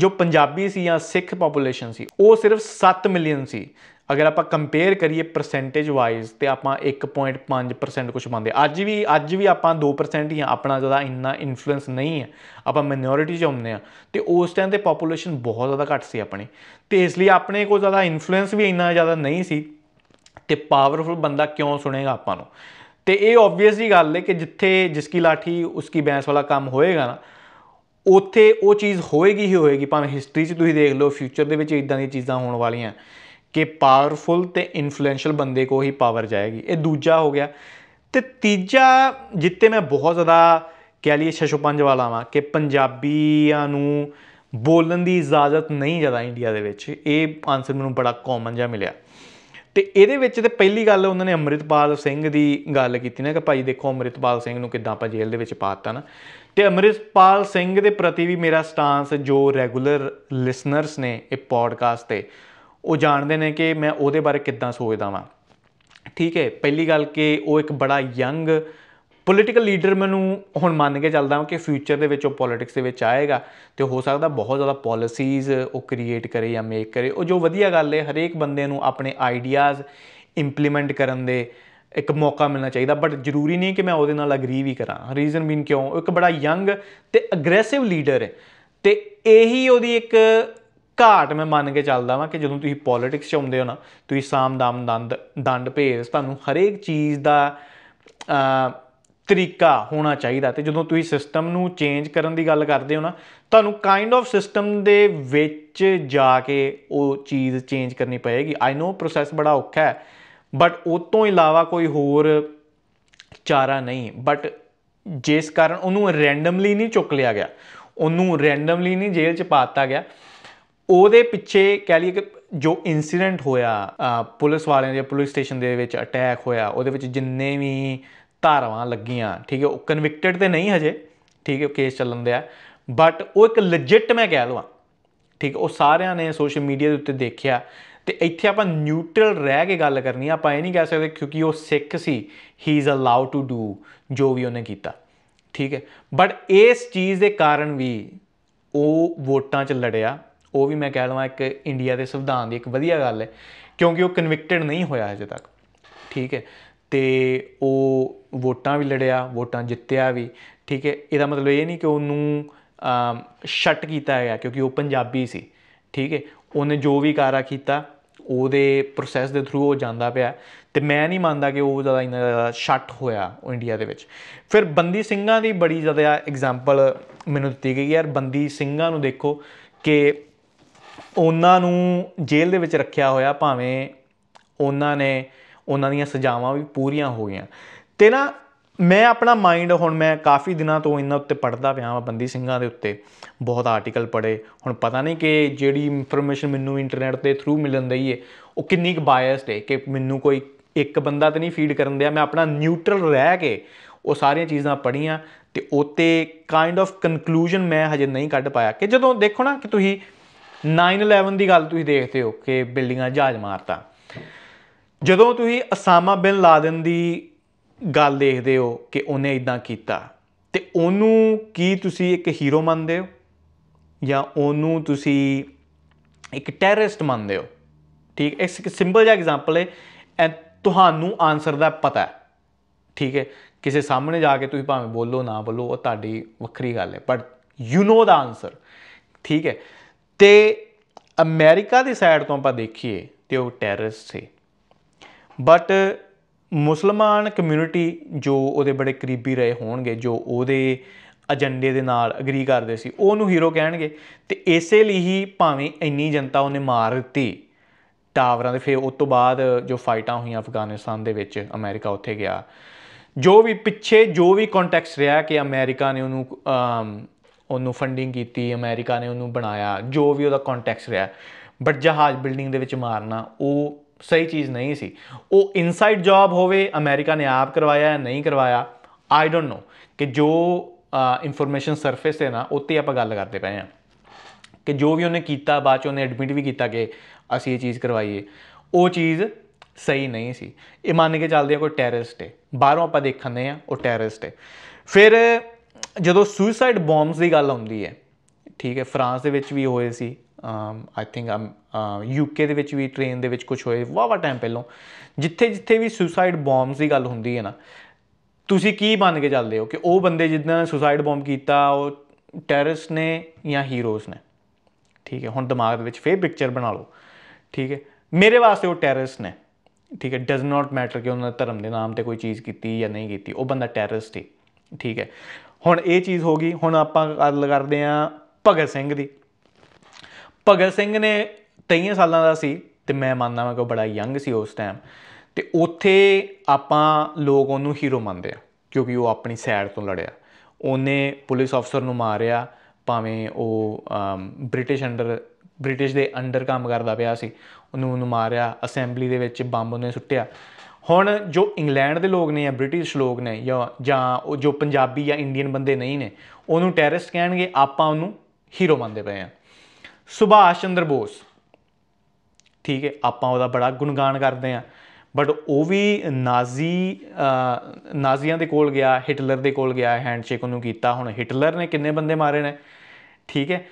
ਜੋ ਪੰਜਾਬੀ ਸੀ ਜਾਂ ਸਿੱਖ ਪੋਪੂਲੇਸ਼ਨ ਸੀ ਉਹ ਸਿਰਫ 7 ਮਿਲੀਅਨ ਸੀ ਅਗਰ ਆਪਾਂ ਕੰਪੇਅਰ ਕਰੀਏ ਪਰਸੈਂਟੇਜ ਵਾਈਜ਼ ਤੇ ਆਪਾਂ 1.5% ਕੁਝ ਮੰਨਦੇ ਅੱਜ ਵੀ ਅੱਜ ਵੀ ਆਪਾਂ 2% ਹੀ ਆ ਆਪਣਾ ਜ਼ਿਆਦਾ ਇੰਨਾ ਇਨਫਲੂਐਂਸ ਨਹੀਂ ਹੈ ਆਪਾਂ ਮਿਨੋਰਿਟੀ ਜਮਨੇ ਹੁੰਨੇ ਆ ਤੇ ਉਸ ਟਾਈਮ ਤੇ ਪੋਪੂਲੇਸ਼ਨ ਬਹੁਤ ਜ਼ਿਆਦਾ ਘੱਟ ਸੀ ਆਪਣੀ ਤੇ ਇਸ ਲਈ ਆਪਣੇ ਕੋਲ ਜ਼ਿਆਦਾ ਇਨਫਲੂਐਂਸ ਵੀ ਇੰਨਾ ਜ਼ਿਆਦਾ ਨਹੀਂ ਸੀ ਤੇ ਪਾਵਰਫੁਲ ਬੰਦਾ ਕਿਉਂ ਸੁਣੇਗਾ ਆਪਾਂ ਨੂੰ ਤੇ ਇਹ ਆਬਵੀਅਸਲੀ ਗੱਲ ਹੈ ਕਿ ਜਿੱਥੇ ਜਿਸ ਕੀ ਲਾਠੀ ਉਸ ਕੀ ਬੈਂਸ ਵਾਲਾ ਕੰਮ ਹੋਏਗਾ ਨਾ ਉੱਥੇ ਉਹ ਚੀਜ਼ ਹੋਏਗੀ ਹੀ ਹੋਏਗੀ ਭਾਵੇਂ ਹਿਸਟਰੀ 'ਚ ਤੁਸੀਂ ਦੇਖ ਲਓ ਫਿਊਚਰ ਦੇ ਵਿੱਚ ਇਦਾਂ ਦੀਆਂ ਚੀਜ਼ਾਂ ਹੋਣ ਵਾਲੀਆਂ ਕਿ ਪਾਵਰਫੁਲ ਤੇ ਇਨਫਲੂਐਂਸ਼ੀਅਲ ਬੰਦੇ ਕੋ ਹੀ ਪਾਵਰ ਜਾਏਗੀ ਇਹ ਦੂਜਾ ਹੋ ਗਿਆ ਤੇ ਤੀਜਾ ਜਿੱਤੇ ਮੈਂ ਬਹੁਤ ਜ਼ਿਆਦਾ ਕਹਿ ਲਈ 605 ਵਾਲਾ ਵਾਂ ਕਿ ਪੰਜਾਬੀਆਂ ਨੂੰ ਬੋਲਣ ਦੀ ਇਜਾਜ਼ਤ ਨਹੀਂ ਜ਼ਿਆਦਾ ਇੰਡੀਆ ਦੇ ਵਿੱਚ ਇਹ ਆਨਸਰ ਮੈਨੂੰ ਬੜਾ ਕਾਮਨ ਜਿਹਾ ਮਿਲਿਆ ਤੇ ਇਹਦੇ ਵਿੱਚ ਤੇ ਪਹਿਲੀ ਗੱਲ ਉਹਨਾਂ ਨੇ ਅਮਰਿਤਪਾਲ ਸਿੰਘ ਦੀ ਗੱਲ ਕੀਤੀ ਨਾ ਕਿ ਭਾਈ ਦੇਖੋ ਅਮਰਿਤਪਾਲ ਸਿੰਘ ਨੂੰ ਕਿੱਦਾਂ ਆਪਾਂ ਜੇਲ੍ਹ ਦੇ ਵਿੱਚ ਪਾਤਾ ਨਾ ਤੇ ਅਮਰਿਤਪਾਲ ਸਿੰਘ ਦੇ ਪ੍ਰਤੀ ਵੀ ਮੇਰਾ ਸਟਾਂਸ ਜੋ ਰੈਗੂਲਰ ਲਿਸਨਰਸ ਨੇ ਇਹ ਪੋਡਕਾਸਟ ਤੇ ਉਹ ਜਾਣਦੇ ਨੇ ਕਿ ਮੈਂ ਉਹਦੇ ਬਾਰੇ ਕਿੱਦਾਂ ਸੋਚਦਾ ਵਾਂ ਠੀਕ ਹੈ ਪਹਿਲੀ ਗੱਲ ਕਿ ਉਹ ਇੱਕ ਬੜਾ ਯੰਗ ਪੋਲੀਟੀਕਲ ਲੀਡਰ ਮੈਨੂੰ ਹੁਣ ਮੰਨ ਕੇ ਚੱਲਦਾ ਹਾਂ ਕਿ ਫਿਊਚਰ ਦੇ ਵਿੱਚ ਉਹ ਪੋਲਿਟਿਕਸ ਦੇ ਵਿੱਚ ਆਏਗਾ ਤੇ ਹੋ ਸਕਦਾ ਬਹੁਤ ਜ਼ਿਆਦਾ ਪਾਲਿਸੀਜ਼ ਉਹ ਕ੍ਰੀਏਟ ਕਰੇ ਜਾਂ ਮੇਕ ਕਰੇ ਉਹ ਜੋ ਵਧੀਆ ਗੱਲ ਹੈ ਹਰੇਕ ਬੰਦੇ ਨੂੰ ਆਪਣੇ ਆਈਡੀਆਜ਼ ਇੰਪਲੀਮੈਂਟ ਕਰਨ ਦੇ ਇੱਕ ਮੌਕਾ ਮਿਲਣਾ ਚਾਹੀਦਾ ਬਟ ਜ਼ਰੂਰੀ ਨਹੀਂ ਕਿ ਮੈਂ ਉਹਦੇ ਨਾਲ ਅਗਰੀ ਵੀ ਕਰਾਂ ਰੀਜ਼ਨ ਬੀਨ ਕਿਉਂ ਇੱਕ ਬੜਾ ਯੰਗ ਤੇ ਅਗਰੈਸਿਵ ਲੀਡਰ ਹੈ ਤੇ ਇਹੀ ਉਹਦੀ ਇੱਕ ਘਾਟ ਮੈਂ ਮੰਨ ਕੇ ਚੱਲਦਾ ਵਾਂ ਕਿ ਜਦੋਂ ਤੁਸੀਂ ਪੋਲਿਟਿਕਸ 'ਚ ਆਉਂਦੇ ਹੋ ਨਾ ਤੁਸੀਂ ਸਾਮ ਦਾਮ ਦੰਦ ਦੰਡ ਭੇਜ ਤੁਹਾਨੂੰ ਹਰੇਕ ਚੀਜ਼ ਦਾ ਤਰੀਕਾ ਹੋਣਾ ਚਾਹੀਦਾ ਤੇ ਜਦੋਂ ਤੁਸੀਂ ਸਿਸਟਮ ਨੂੰ ਚੇਂਜ ਕਰਨ ਦੀ ਗੱਲ ਕਰਦੇ ਹੋ ਨਾ ਤੁਹਾਨੂੰ ਕਾਈਂਡ ਆਫ ਸਿਸਟਮ ਦੇ ਵਿੱਚ ਜਾ ਕੇ ਉਹ ਚੀਜ਼ ਚੇਂਜ ਕਰਨੀ ਪਏਗੀ ਆਈ نو ਪ੍ਰੋਸੈਸ ਬੜਾ ਔਖਾ ਹੈ ਬਟ ਉਸ ਤੋਂ ਇਲਾਵਾ ਕੋਈ ਹੋਰ ਚਾਰਾ ਨਹੀਂ ਬਟ ਜਿਸ ਕਾਰਨ ਉਹਨੂੰ ਰੈਂਡਮਲੀ ਨਹੀਂ ਚੁੱਕ ਲਿਆ ਗਿਆ ਉਹਨੂੰ ਰੈਂਡਮਲੀ ਨਹੀਂ ਜੇਲ੍ਹ 'ਚ ਪਾਤਾ ਗਿਆ ਉਹਦੇ ਪਿੱਛੇ ਕਹਿ ਲਈਏ ਕਿ ਜੋ ਇਨਸੀਡੈਂਟ ਹੋਇਆ ਪੁਲਿਸ ਵਾਲਿਆਂ ਦੇ ਪੁਲਿਸ ਸਟੇਸ਼ਨ ਦੇ ਵਿੱਚ ਅਟੈਕ ਹੋਇਆ ਉਹਦੇ ਵਿੱਚ ਜਿੰਨੇ ਵੀ ਧਾਰਾਵਾਂ ਲੱਗੀਆਂ ਠੀਕ ਹੈ ਉਹ ਕਨਵਿਕਟਡ ਤੇ ਨਹੀਂ ਹਜੇ ਠੀਕ ਹੈ ਕੇਸ ਚੱਲਣ ਦਿਆ ਬਟ ਉਹ ਇੱਕ ਲੈਜਿਟ ਮੈਂ ਕਹਿ ਲਵਾਂ ਠੀਕ ਉਹ ਸਾਰਿਆਂ ਨੇ ਸੋਸ਼ਲ ਮੀਡੀਆ ਦੇ ਉੱਤੇ ਦੇਖਿਆ ਤੇ ਇੱਥੇ ਆਪਾਂ ਨਿਊਟਰਲ ਰਹਿ ਕੇ ਗੱਲ ਕਰਨੀ ਆਪਾਂ ਇਹ ਨਹੀਂ ਕਹਿ ਸਕਦੇ ਕਿਉਂਕਿ ਉਹ ਸਿੱਖ ਸੀ ਹੀ ਇਜ਼ ਅਲਾਉਡ ਟੂ ਡੂ ਜੋ ਵੀ ਉਹਨੇ ਕੀਤਾ ਠੀਕ ਹੈ ਬਟ ਇਸ ਚੀਜ਼ ਦੇ ਕਾਰਨ ਵੀ ਉਹ ਵੋਟਾਂ 'ਚ ਲੜਿਆ ਉਹ ਵੀ ਮੈਂ ਕਹਿ ਲਵਾਂ ਇੱਕ ਇੰਡੀਆ ਦੇ ਸੰਵਿਧਾਨ ਦੀ ਇੱਕ ਵਧੀਆ ਗੱਲ ਹੈ ਕਿਉਂਕਿ ਉਹ ਕਨਵਿਕਟਡ ਨਹੀਂ ਹੋਇਆ ਅਜੇ ਤੱਕ ਠੀਕ ਹੈ ਤੇ ਉਹ ਵੋਟਾਂ ਵੀ ਲੜਿਆ ਵੋਟਾਂ ਜਿੱਤਿਆ ਵੀ ਠੀਕ ਹੈ ਇਹਦਾ ਮਤਲਬ ਇਹ ਨਹੀਂ ਕਿ ਉਹਨੂੰ ਸ਼ਟ ਕੀਤਾ ਗਿਆ ਕਿਉਂਕਿ ਉਹ ਪੰਜਾਬੀ ਸੀ ਠੀਕ ਹੈ ਉਹਨੇ ਜੋ ਵੀ ਕਾਰਾ ਕੀਤਾ ਉਹਦੇ ਪ੍ਰੋਸੈਸ ਦੇ ਥਰੂ ਉਹ ਜਾਂਦਾ ਪਿਆ ਤੇ ਮੈਂ ਨਹੀਂ ਮੰਨਦਾ ਕਿ ਉਹ ਜ਼ਿਆਦਾ ਇੰਨਾ ਜ਼ਿਆਦਾ ਸ਼ਟ ਹੋਇਆ ਉਹ ਇੰਡੀਆ ਦੇ ਵਿੱਚ ਫਿਰ ਬੰਦੀ ਸਿੰਘਾਂ ਦੀ ਬੜੀ ਜ਼ਿਆਦਾ ਐਗਜ਼ਾਮਪਲ ਮੈਨੂੰ ਦਿੱਤੀ ਗਈ ਯਾਰ ਬੰਦੀ ਸਿੰਘਾਂ ਨੂੰ ਦੇਖੋ ਕਿ ਉਹਨਾਂ ਨੂੰ ਜੇਲ੍ਹ ਦੇ ਵਿੱਚ ਰੱਖਿਆ ਹੋਇਆ ਭਾਵੇਂ ਉਹਨਾਂ ਨੇ ਉਹਨਾਂ ਦੀਆਂ ਸਜ਼ਾਵਾਂ ਵੀ ਪੂਰੀਆਂ ਹੋ ਗਈਆਂ ਤੇ ਨਾ ਮੈਂ ਆਪਣਾ ਮਾਈਂਡ ਹੁਣ ਮੈਂ ਕਾਫੀ ਦਿਨਾਂ ਤੋਂ ਇਹਨਾਂ ਉੱਤੇ ਪੜਦਾ ਪਿਆ ਹਾਂ ਬੰਦੀ ਸਿੰਘਾਂ ਦੇ ਉੱਤੇ ਬਹੁਤ ਆਰਟੀਕਲ ਪੜੇ ਹੁਣ ਪਤਾ ਨਹੀਂ ਕਿ ਜਿਹੜੀ ਇਨਫੋਰਮੇਸ਼ਨ ਮੈਨੂੰ ਇੰਟਰਨੈਟ ਤੇ ਥਰੂ ਮਿਲਣ ਦਈ ਹੈ ਉਹ ਕਿੰਨੀ ਕੁ ਬਾਇਸਡ ਹੈ ਕਿ ਮੈਨੂੰ ਕੋਈ ਇੱਕ ਬੰਦਾ ਤੇ ਨਹੀਂ ਫੀਡ ਕਰਨ ਦਿਆ ਮੈਂ ਆਪਣਾ ਨਿਊਟਰਲ ਰਹਿ ਕੇ ਉਹ ਸਾਰੀਆਂ ਚੀਜ਼ਾਂ ਪੜੀਆਂ ਤੇ ਉਤੇ ਕਾਈਂਡ ਆਫ ਕਨਕਲੂਜਨ ਮੈਂ ਹਜੇ ਨਹੀਂ ਕੱਢ ਪਾਇਆ ਕਿ ਜਦੋਂ ਦੇਖੋ ਨਾ ਕਿ ਤੁਸੀਂ 911 ਦੀ ਗੱਲ ਤੁਸੀਂ ਦੇਖਦੇ ਹੋ ਕਿ ਬਿਲਡਿੰਗਾਂ ਜਹਾਜ਼ ਮਾਰਤਾ ਜਦੋਂ ਤੁਸੀਂ ਅਸਾਮਾ ਬਿਨ ਲਾਦਨ ਦੀ ਗੱਲ ਦੇਖਦੇ ਹੋ ਕਿ ਉਹਨੇ ਇਦਾਂ ਕੀਤਾ ਤੇ ਉਹਨੂੰ ਕੀ ਤੁਸੀਂ ਇੱਕ ਹੀਰੋ ਮੰਨਦੇ ਹੋ ਜਾਂ ਉਹਨੂੰ ਤੁਸੀਂ ਇੱਕ ਟੈਰਰਿਸਟ ਮੰਨਦੇ ਹੋ ਠੀਕ ਇਸ ਇੱਕ ਸਿੰਪਲ ਜਿਹਾ ਐਗਜ਼ਾਮਪਲ ਹੈ ਤੁਹਾਨੂੰ ਆਨਸਰ ਦਾ ਪਤਾ ਹੈ ਠੀਕ ਹੈ ਕਿਸੇ ਸਾਹਮਣੇ ਜਾ ਕੇ ਤੁਸੀਂ ਭਾਵੇਂ ਬੋਲੋ ਨਾ ਬੋਲੋ ਉਹ ਤੁਹਾਡੀ ਵੱਖਰੀ ਗੱਲ ਹੈ but you know the answer ਠੀਕ ਹੈ ਤੇ ਅਮਰੀਕਾ ਦੀ ਸਾਈਡ ਤੋਂ ਆਪਾਂ ਦੇਖੀਏ ਤੇ ਉਹ ਟੈਰਰਿਸਟ ਸੀ ਬਟ ਮੁਸਲਮਾਨ ਕਮਿਊਨਿਟੀ ਜੋ ਉਹਦੇ ਬੜੇ ਕਰੀਬੀ ਰਹੇ ਹੋਣਗੇ ਜੋ ਉਹਦੇ ਅਜੰਡੇ ਦੇ ਨਾਲ ਅਗਰੀ ਕਰਦੇ ਸੀ ਉਹਨੂੰ ਹੀਰੋ ਕਹਿਣਗੇ ਤੇ ਇਸੇ ਲਈ ਹੀ ਭਾਵੇਂ ਇੰਨੀ ਜਨਤਾ ਉਹਨੇ ਮਾਰ ਦਿੱਤੀ ਟਾਵਰਾਂ ਦੇ ਫਿਰ ਉਸ ਤੋਂ ਬਾਅਦ ਜੋ ਫਾਈਟਾਂ ਹੋਈਆਂ ਅਫਗਾਨਿਸਤਾਨ ਦੇ ਵਿੱਚ ਅਮਰੀਕਾ ਉੱਥੇ ਗਿਆ ਜੋ ਵੀ ਪਿੱਛੇ ਜੋ ਵੀ ਕੰਟੈਕਸਟ ਰਿਹਾ ਕਿ ਅਮਰੀਕਾ ਨੇ ਉਹਨੂੰ ਉਹਨੂੰ ਫੰਡਿੰਗ ਕੀਤੀ ਅਮਰੀਕਾ ਨੇ ਉਹਨੂੰ ਬਣਾਇਆ ਜੋ ਵੀ ਉਹਦਾ ਕੰਟੈਕਸ ਰਿਹਾ ਬਟ ਜਹਾਜ਼ ਬਿਲਡਿੰਗ ਦੇ ਵਿੱਚ ਮਾਰਨਾ ਉਹ ਸਹੀ ਚੀਜ਼ ਨਹੀਂ ਸੀ ਉਹ ਇਨਸਾਈਡ ਜੌਬ ਹੋਵੇ ਅਮਰੀਕਾ ਨੇ ਆਪ ਕਰਵਾਇਆ ਨਹੀਂ ਕਰਵਾਇਆ ਆਈ ਡੋਨਟ ਨੋ ਕਿ ਜੋ ਇਨਫੋਰਮੇਸ਼ਨ ਸਰਫੇਸ ਤੇ ਨਾ ਉੱਤੇ ਆਪਾਂ ਗੱਲ ਕਰਦੇ ਪਏ ਆ ਕਿ ਜੋ ਵੀ ਉਹਨੇ ਕੀਤਾ ਬਾਅਦ ਚ ਉਹਨੇ ਐਡਮਿਟ ਵੀ ਕੀਤਾ ਕਿ ਅਸੀਂ ਇਹ ਚੀਜ਼ ਕਰਵਾਈਏ ਉਹ ਚੀਜ਼ ਸਹੀ ਨਹੀਂ ਸੀ ਇਹ ਮੰਨ ਕੇ ਚੱਲਦੇ ਆ ਕੋਈ ਟੈਰਰਿਸਟ ਹੈ ਬਾਹਰੋਂ ਆਪਾਂ ਦੇਖਣਦੇ ਆ ਉਹ ਟੈਰਰਿਸਟ ਹੈ ਫਿਰ ਜਦੋਂ ਸੁਸਾਈਡ ਬੌਮਬਸ ਦੀ ਗੱਲ ਆਉਂਦੀ ਹੈ ਠੀਕ ਹੈ ਫਰਾਂਸ ਦੇ ਵਿੱਚ ਵੀ ਹੋਏ ਸੀ ਆਈ ਥਿੰਕ ਆਮ ਯੂਕੇ ਦੇ ਵਿੱਚ ਵੀ ਟ੍ਰੇਨ ਦੇ ਵਿੱਚ ਕੁਝ ਹੋਏ ਵਾਵਾ ਟਾਈਮ ਪਹਿਲਾਂ ਜਿੱਥੇ ਜਿੱਥੇ ਵੀ ਸੁਸਾਈਡ ਬੌਮਬਸ ਦੀ ਗੱਲ ਹੁੰਦੀ ਹੈ ਨਾ ਤੁਸੀਂ ਕੀ ਮੰਨ ਕੇ ਚੱਲਦੇ ਹੋ ਕਿ ਉਹ ਬੰਦੇ ਜਿੱਦਾਂ ਨੇ ਸੁਸਾਈਡ ਬੌਮਬ ਕੀਤਾ ਉਹ ਟੈਰਰਿਸਟ ਨੇ ਜਾਂ ਹੀਰੋਜ਼ ਨੇ ਠੀਕ ਹੈ ਹੁਣ ਦਿਮਾਗ ਦੇ ਵਿੱਚ ਫੇਰ ਪਿਕਚਰ ਬਣਾ ਲਓ ਠੀਕ ਹੈ ਮੇਰੇ ਵਾਸਤੇ ਉਹ ਟੈਰਰਿਸਟ ਨੇ ਠੀਕ ਹੈ ਡਸ ਨਾਟ ਮੈਟਰ ਕਿ ਉਹਨਾਂ ਨੇ ਧਰਮ ਦੇ ਨਾਮ ਤੇ ਕੋਈ ਚੀਜ਼ ਕੀਤੀ ਜਾਂ ਨਹੀਂ ਕੀਤੀ ਉਹ ਬੰਦਾ ਟੈਰਰਿਸਟ ਹੀ ਠੀਕ ਹੈ ਹੁਣ ਇਹ ਚੀਜ਼ ਹੋ ਗਈ ਹੁਣ ਆਪਾਂ ਗੱਲ ਕਰਦੇ ਆਂ ਭਗਤ ਸਿੰਘ ਦੀ ਭਗਤ ਸਿੰਘ ਨੇ 23 ਸਾਲਾਂ ਦਾ ਸੀ ਤੇ ਮੈਂ ਮੰਨਦਾ ਮੈਂ ਕਿ ਬੜਾ ਯੰਗ ਸੀ ਉਸ ਟਾਈਮ ਤੇ ਉੱਥੇ ਆਪਾਂ ਲੋਕ ਉਹਨੂੰ ਹੀਰੋ ਮੰਨਦੇ ਆ ਕਿਉਂਕਿ ਉਹ ਆਪਣੀ ਸਾਈਡ ਤੋਂ ਲੜਿਆ ਉਹਨੇ ਪੁਲਿਸ ਅਫਸਰ ਨੂੰ ਮਾਰਿਆ ਭਾਵੇਂ ਉਹ ਬ੍ਰਿਟਿਸ਼ ਅੰਡਰ ਬ੍ਰਿਟਿਸ਼ ਦੇ ਅੰਡਰ ਕੰਮ ਕਰਦਾ ਪਿਆ ਸੀ ਉਹਨੂੰ ਉਹਨੂੰ ਮਾਰਿਆ ਅਸੈਂਬਲੀ ਦੇ ਵਿੱਚ ਬੰਬ ਉਹਨੇ ਸੁੱਟਿਆ ਹੁਣ ਜੋ ਇੰਗਲੈਂਡ ਦੇ ਲੋਕ ਨੇ ਜਾਂ ਬ੍ਰਿਟਿਸ਼ ਲੋਕ ਨੇ ਜਾਂ ਜਾਂ ਉਹ ਜੋ ਪੰਜਾਬੀ ਜਾਂ ਇੰਡੀਅਨ ਬੰਦੇ ਨਹੀਂ ਨੇ ਉਹਨੂੰ ਟੈਰਰਿਸਟ ਕਹਿਣਗੇ ਆਪਾਂ ਉਹਨੂੰ ਹੀਰੋ ਮੰਨਦੇ ਪਏ ਆ ਸੁਭਾਸ਼ ਚੰਦਰ ਬੋਸ ਠੀਕ ਹੈ ਆਪਾਂ ਉਹਦਾ ਬੜਾ ਗੁਣਗਾਨ ਕਰਦੇ ਆ ਬਟ ਉਹ ਵੀ ਨਾਜ਼ੀ ਨਾਜ਼ੀਆਂ ਦੇ ਕੋਲ ਗਿਆ ਹਿਟਲਰ ਦੇ ਕੋਲ ਗਿਆ ਹੈਂਡਸ਼ੇਕ ਉਹਨੂੰ ਕੀਤਾ ਹੁਣ ਹਿਟਲਰ ਨੇ ਕਿੰਨੇ ਬੰਦੇ ਮਾਰੇ ਨੇ ਠੀਕ ਹੈ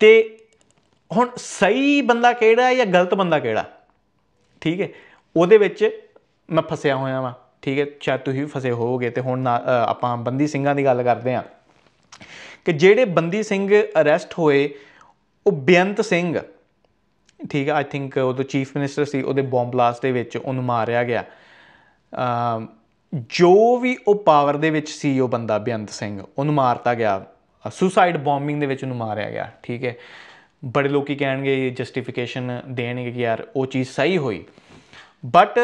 ਤੇ ਹੁਣ ਸਹੀ ਬੰਦਾ ਕਿਹੜਾ ਹੈ ਜਾਂ ਗਲਤ ਬੰਦਾ ਕਿਹੜਾ ਠੀਕ ਹੈ ਉਹਦੇ ਵਿੱਚ ਮੈਂ ਫਸਿਆ ਹੋਇਆ ਵਾਂ ਠੀਕ ਹੈ ਚਾਹ ਤੁਸੀਂ ਵੀ ਫਸੇ ਹੋਵੋਗੇ ਤੇ ਹੁਣ ਆਪਾਂ ਬੰਦੀ ਸਿੰਘਾਂ ਦੀ ਗੱਲ ਕਰਦੇ ਆਂ ਕਿ ਜਿਹੜੇ ਬੰਦੀ ਸਿੰਘ ਅਰੈਸਟ ਹੋਏ ਉਹ ਬੇਅੰਤ ਸਿੰਘ ਠੀਕ ਹੈ ਆਈ ਥਿੰਕ ਤੋਂ ਚੀਫ ਮਿਨਿਸਟਰ ਸੀ ਉਹਦੇ ਬੰਬ ਬਲਾਸਟ ਦੇ ਵਿੱਚ ਉਹਨੂੰ ਮਾਰਿਆ ਗਿਆ ਜੋ ਵੀ ਉਹ ਪਾਵਰ ਦੇ ਵਿੱਚ ਸੀ ਉਹ ਬੰਦਾ ਬੇਅੰਤ ਸਿੰਘ ਉਹਨੂੰ ਮਾਰਤਾ ਗਿਆ ਸੁਸਾਈਡ ਬੰਬਿੰਗ ਦੇ ਵਿੱਚ ਉਹਨੂੰ ਮਾਰਿਆ ਗਿਆ ਠੀਕ ਹੈ ਬੜੇ ਲੋਕੀ ਕਹਿਣਗੇ ਜਸਟੀਫਿਕੇਸ਼ਨ ਦੇਣਗੇ ਕਿ ਯਾਰ ਉਹ ਚੀਜ਼ ਸਹੀ ਹੋਈ ਬਟ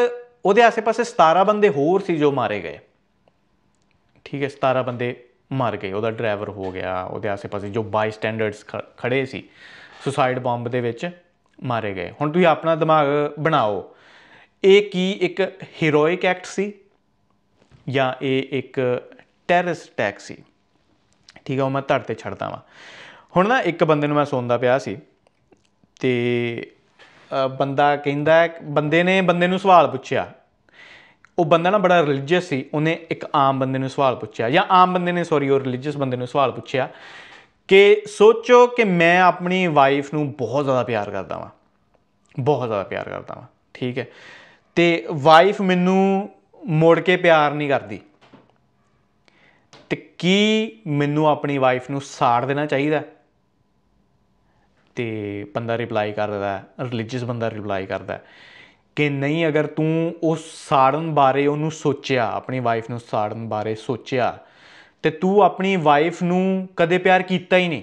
ਉਹਦੇ ਆਸ-ਪਾਸੇ 17 ਬੰਦੇ ਹੋਰ ਸੀ ਜੋ ਮਾਰੇ ਗਏ ਠੀਕ ਹੈ 17 ਬੰਦੇ ਮਾਰ ਗਏ ਉਹਦਾ ਡਰਾਈਵਰ ਹੋ ਗਿਆ ਉਹਦੇ ਆਸ-ਪਾਸੇ ਜੋ ਸਟੈਂਡਰਡਸ ਖੜੇ ਸੀ ਸੁਸਾਈਡ ਬੰਬ ਦੇ ਵਿੱਚ ਮਾਰੇ ਗਏ ਹੁਣ ਤੁਸੀਂ ਆਪਣਾ ਦਿਮਾਗ ਬਣਾਓ ਇਹ ਕੀ ਇੱਕ ਹੀਰੋਇਕ ਐਕਟ ਸੀ ਜਾਂ ਇਹ ਇੱਕ ਟੈਰਰਿਸਟ ਅਟੈਕ ਸੀ ਠੀਕ ਹੈ ਉਹ ਮੈਂ ਧੜ ਤੇ ਛੱਡਦਾ ਵਾਂ ਹੁਣ ਨਾ ਇੱਕ ਬੰਦੇ ਨੂੰ ਮੈਂ ਸੌਂਦਾ ਪਿਆ ਸੀ ਤੇ ਬੰਦਾ ਕਹਿੰਦਾ ਬੰਦੇ ਨੇ ਬੰਦੇ ਨੂੰ ਸਵਾਲ ਪੁੱਛਿਆ ਉਹ ਬੰਦਾ ਨਾ ਬੜਾ ਰਿਲੀਜੀਅਸ ਸੀ ਉਹਨੇ ਇੱਕ ਆਮ ਬੰਦੇ ਨੂੰ ਸਵਾਲ ਪੁੱਛਿਆ ਜਾਂ ਆਮ ਬੰਦੇ ਨੇ ਸੌਰੀ ਉਹ ਰਿਲੀਜੀਅਸ ਬੰਦੇ ਨੂੰ ਸਵਾਲ ਪੁੱਛਿਆ ਕਿ ਸੋਚੋ ਕਿ ਮੈਂ ਆਪਣੀ ਵਾਈਫ ਨੂੰ ਬਹੁਤ ਜ਼ਿਆਦਾ ਪਿਆਰ ਕਰਦਾ ਵਾਂ ਬਹੁਤ ਜ਼ਿਆਦਾ ਪਿਆਰ ਕਰਦਾ ਵਾਂ ਠੀਕ ਹੈ ਤੇ ਵਾਈਫ ਮੈਨੂੰ ਮੋੜ ਕੇ ਪਿਆਰ ਨਹੀਂ ਕਰਦੀ ਤੇ ਕੀ ਮੈਨੂੰ ਆਪਣੀ ਵਾਈਫ ਨੂੰ ਸਾੜ ਦੇਣਾ ਚਾਹੀਦਾ ਤੇ ਬੰਦਾ ਰਿਪਲਾਈ ਕਰਦਾ ਰਿਲੀਜੀਅਸ ਬੰਦਾ ਰਿਪਲਾਈ ਕਰਦਾ ਕਿ ਨਹੀਂ ਅਗਰ ਤੂੰ ਉਸ ਸਾੜਨ ਬਾਰੇ ਉਹਨੂੰ ਸੋਚਿਆ ਆਪਣੀ ਵਾਈਫ ਨੂੰ ਸਾੜਨ ਬਾਰੇ ਸੋਚਿਆ ਤੇ ਤੂੰ ਆਪਣੀ ਵਾਈਫ ਨੂੰ ਕਦੇ ਪਿਆਰ ਕੀਤਾ ਹੀ ਨਹੀਂ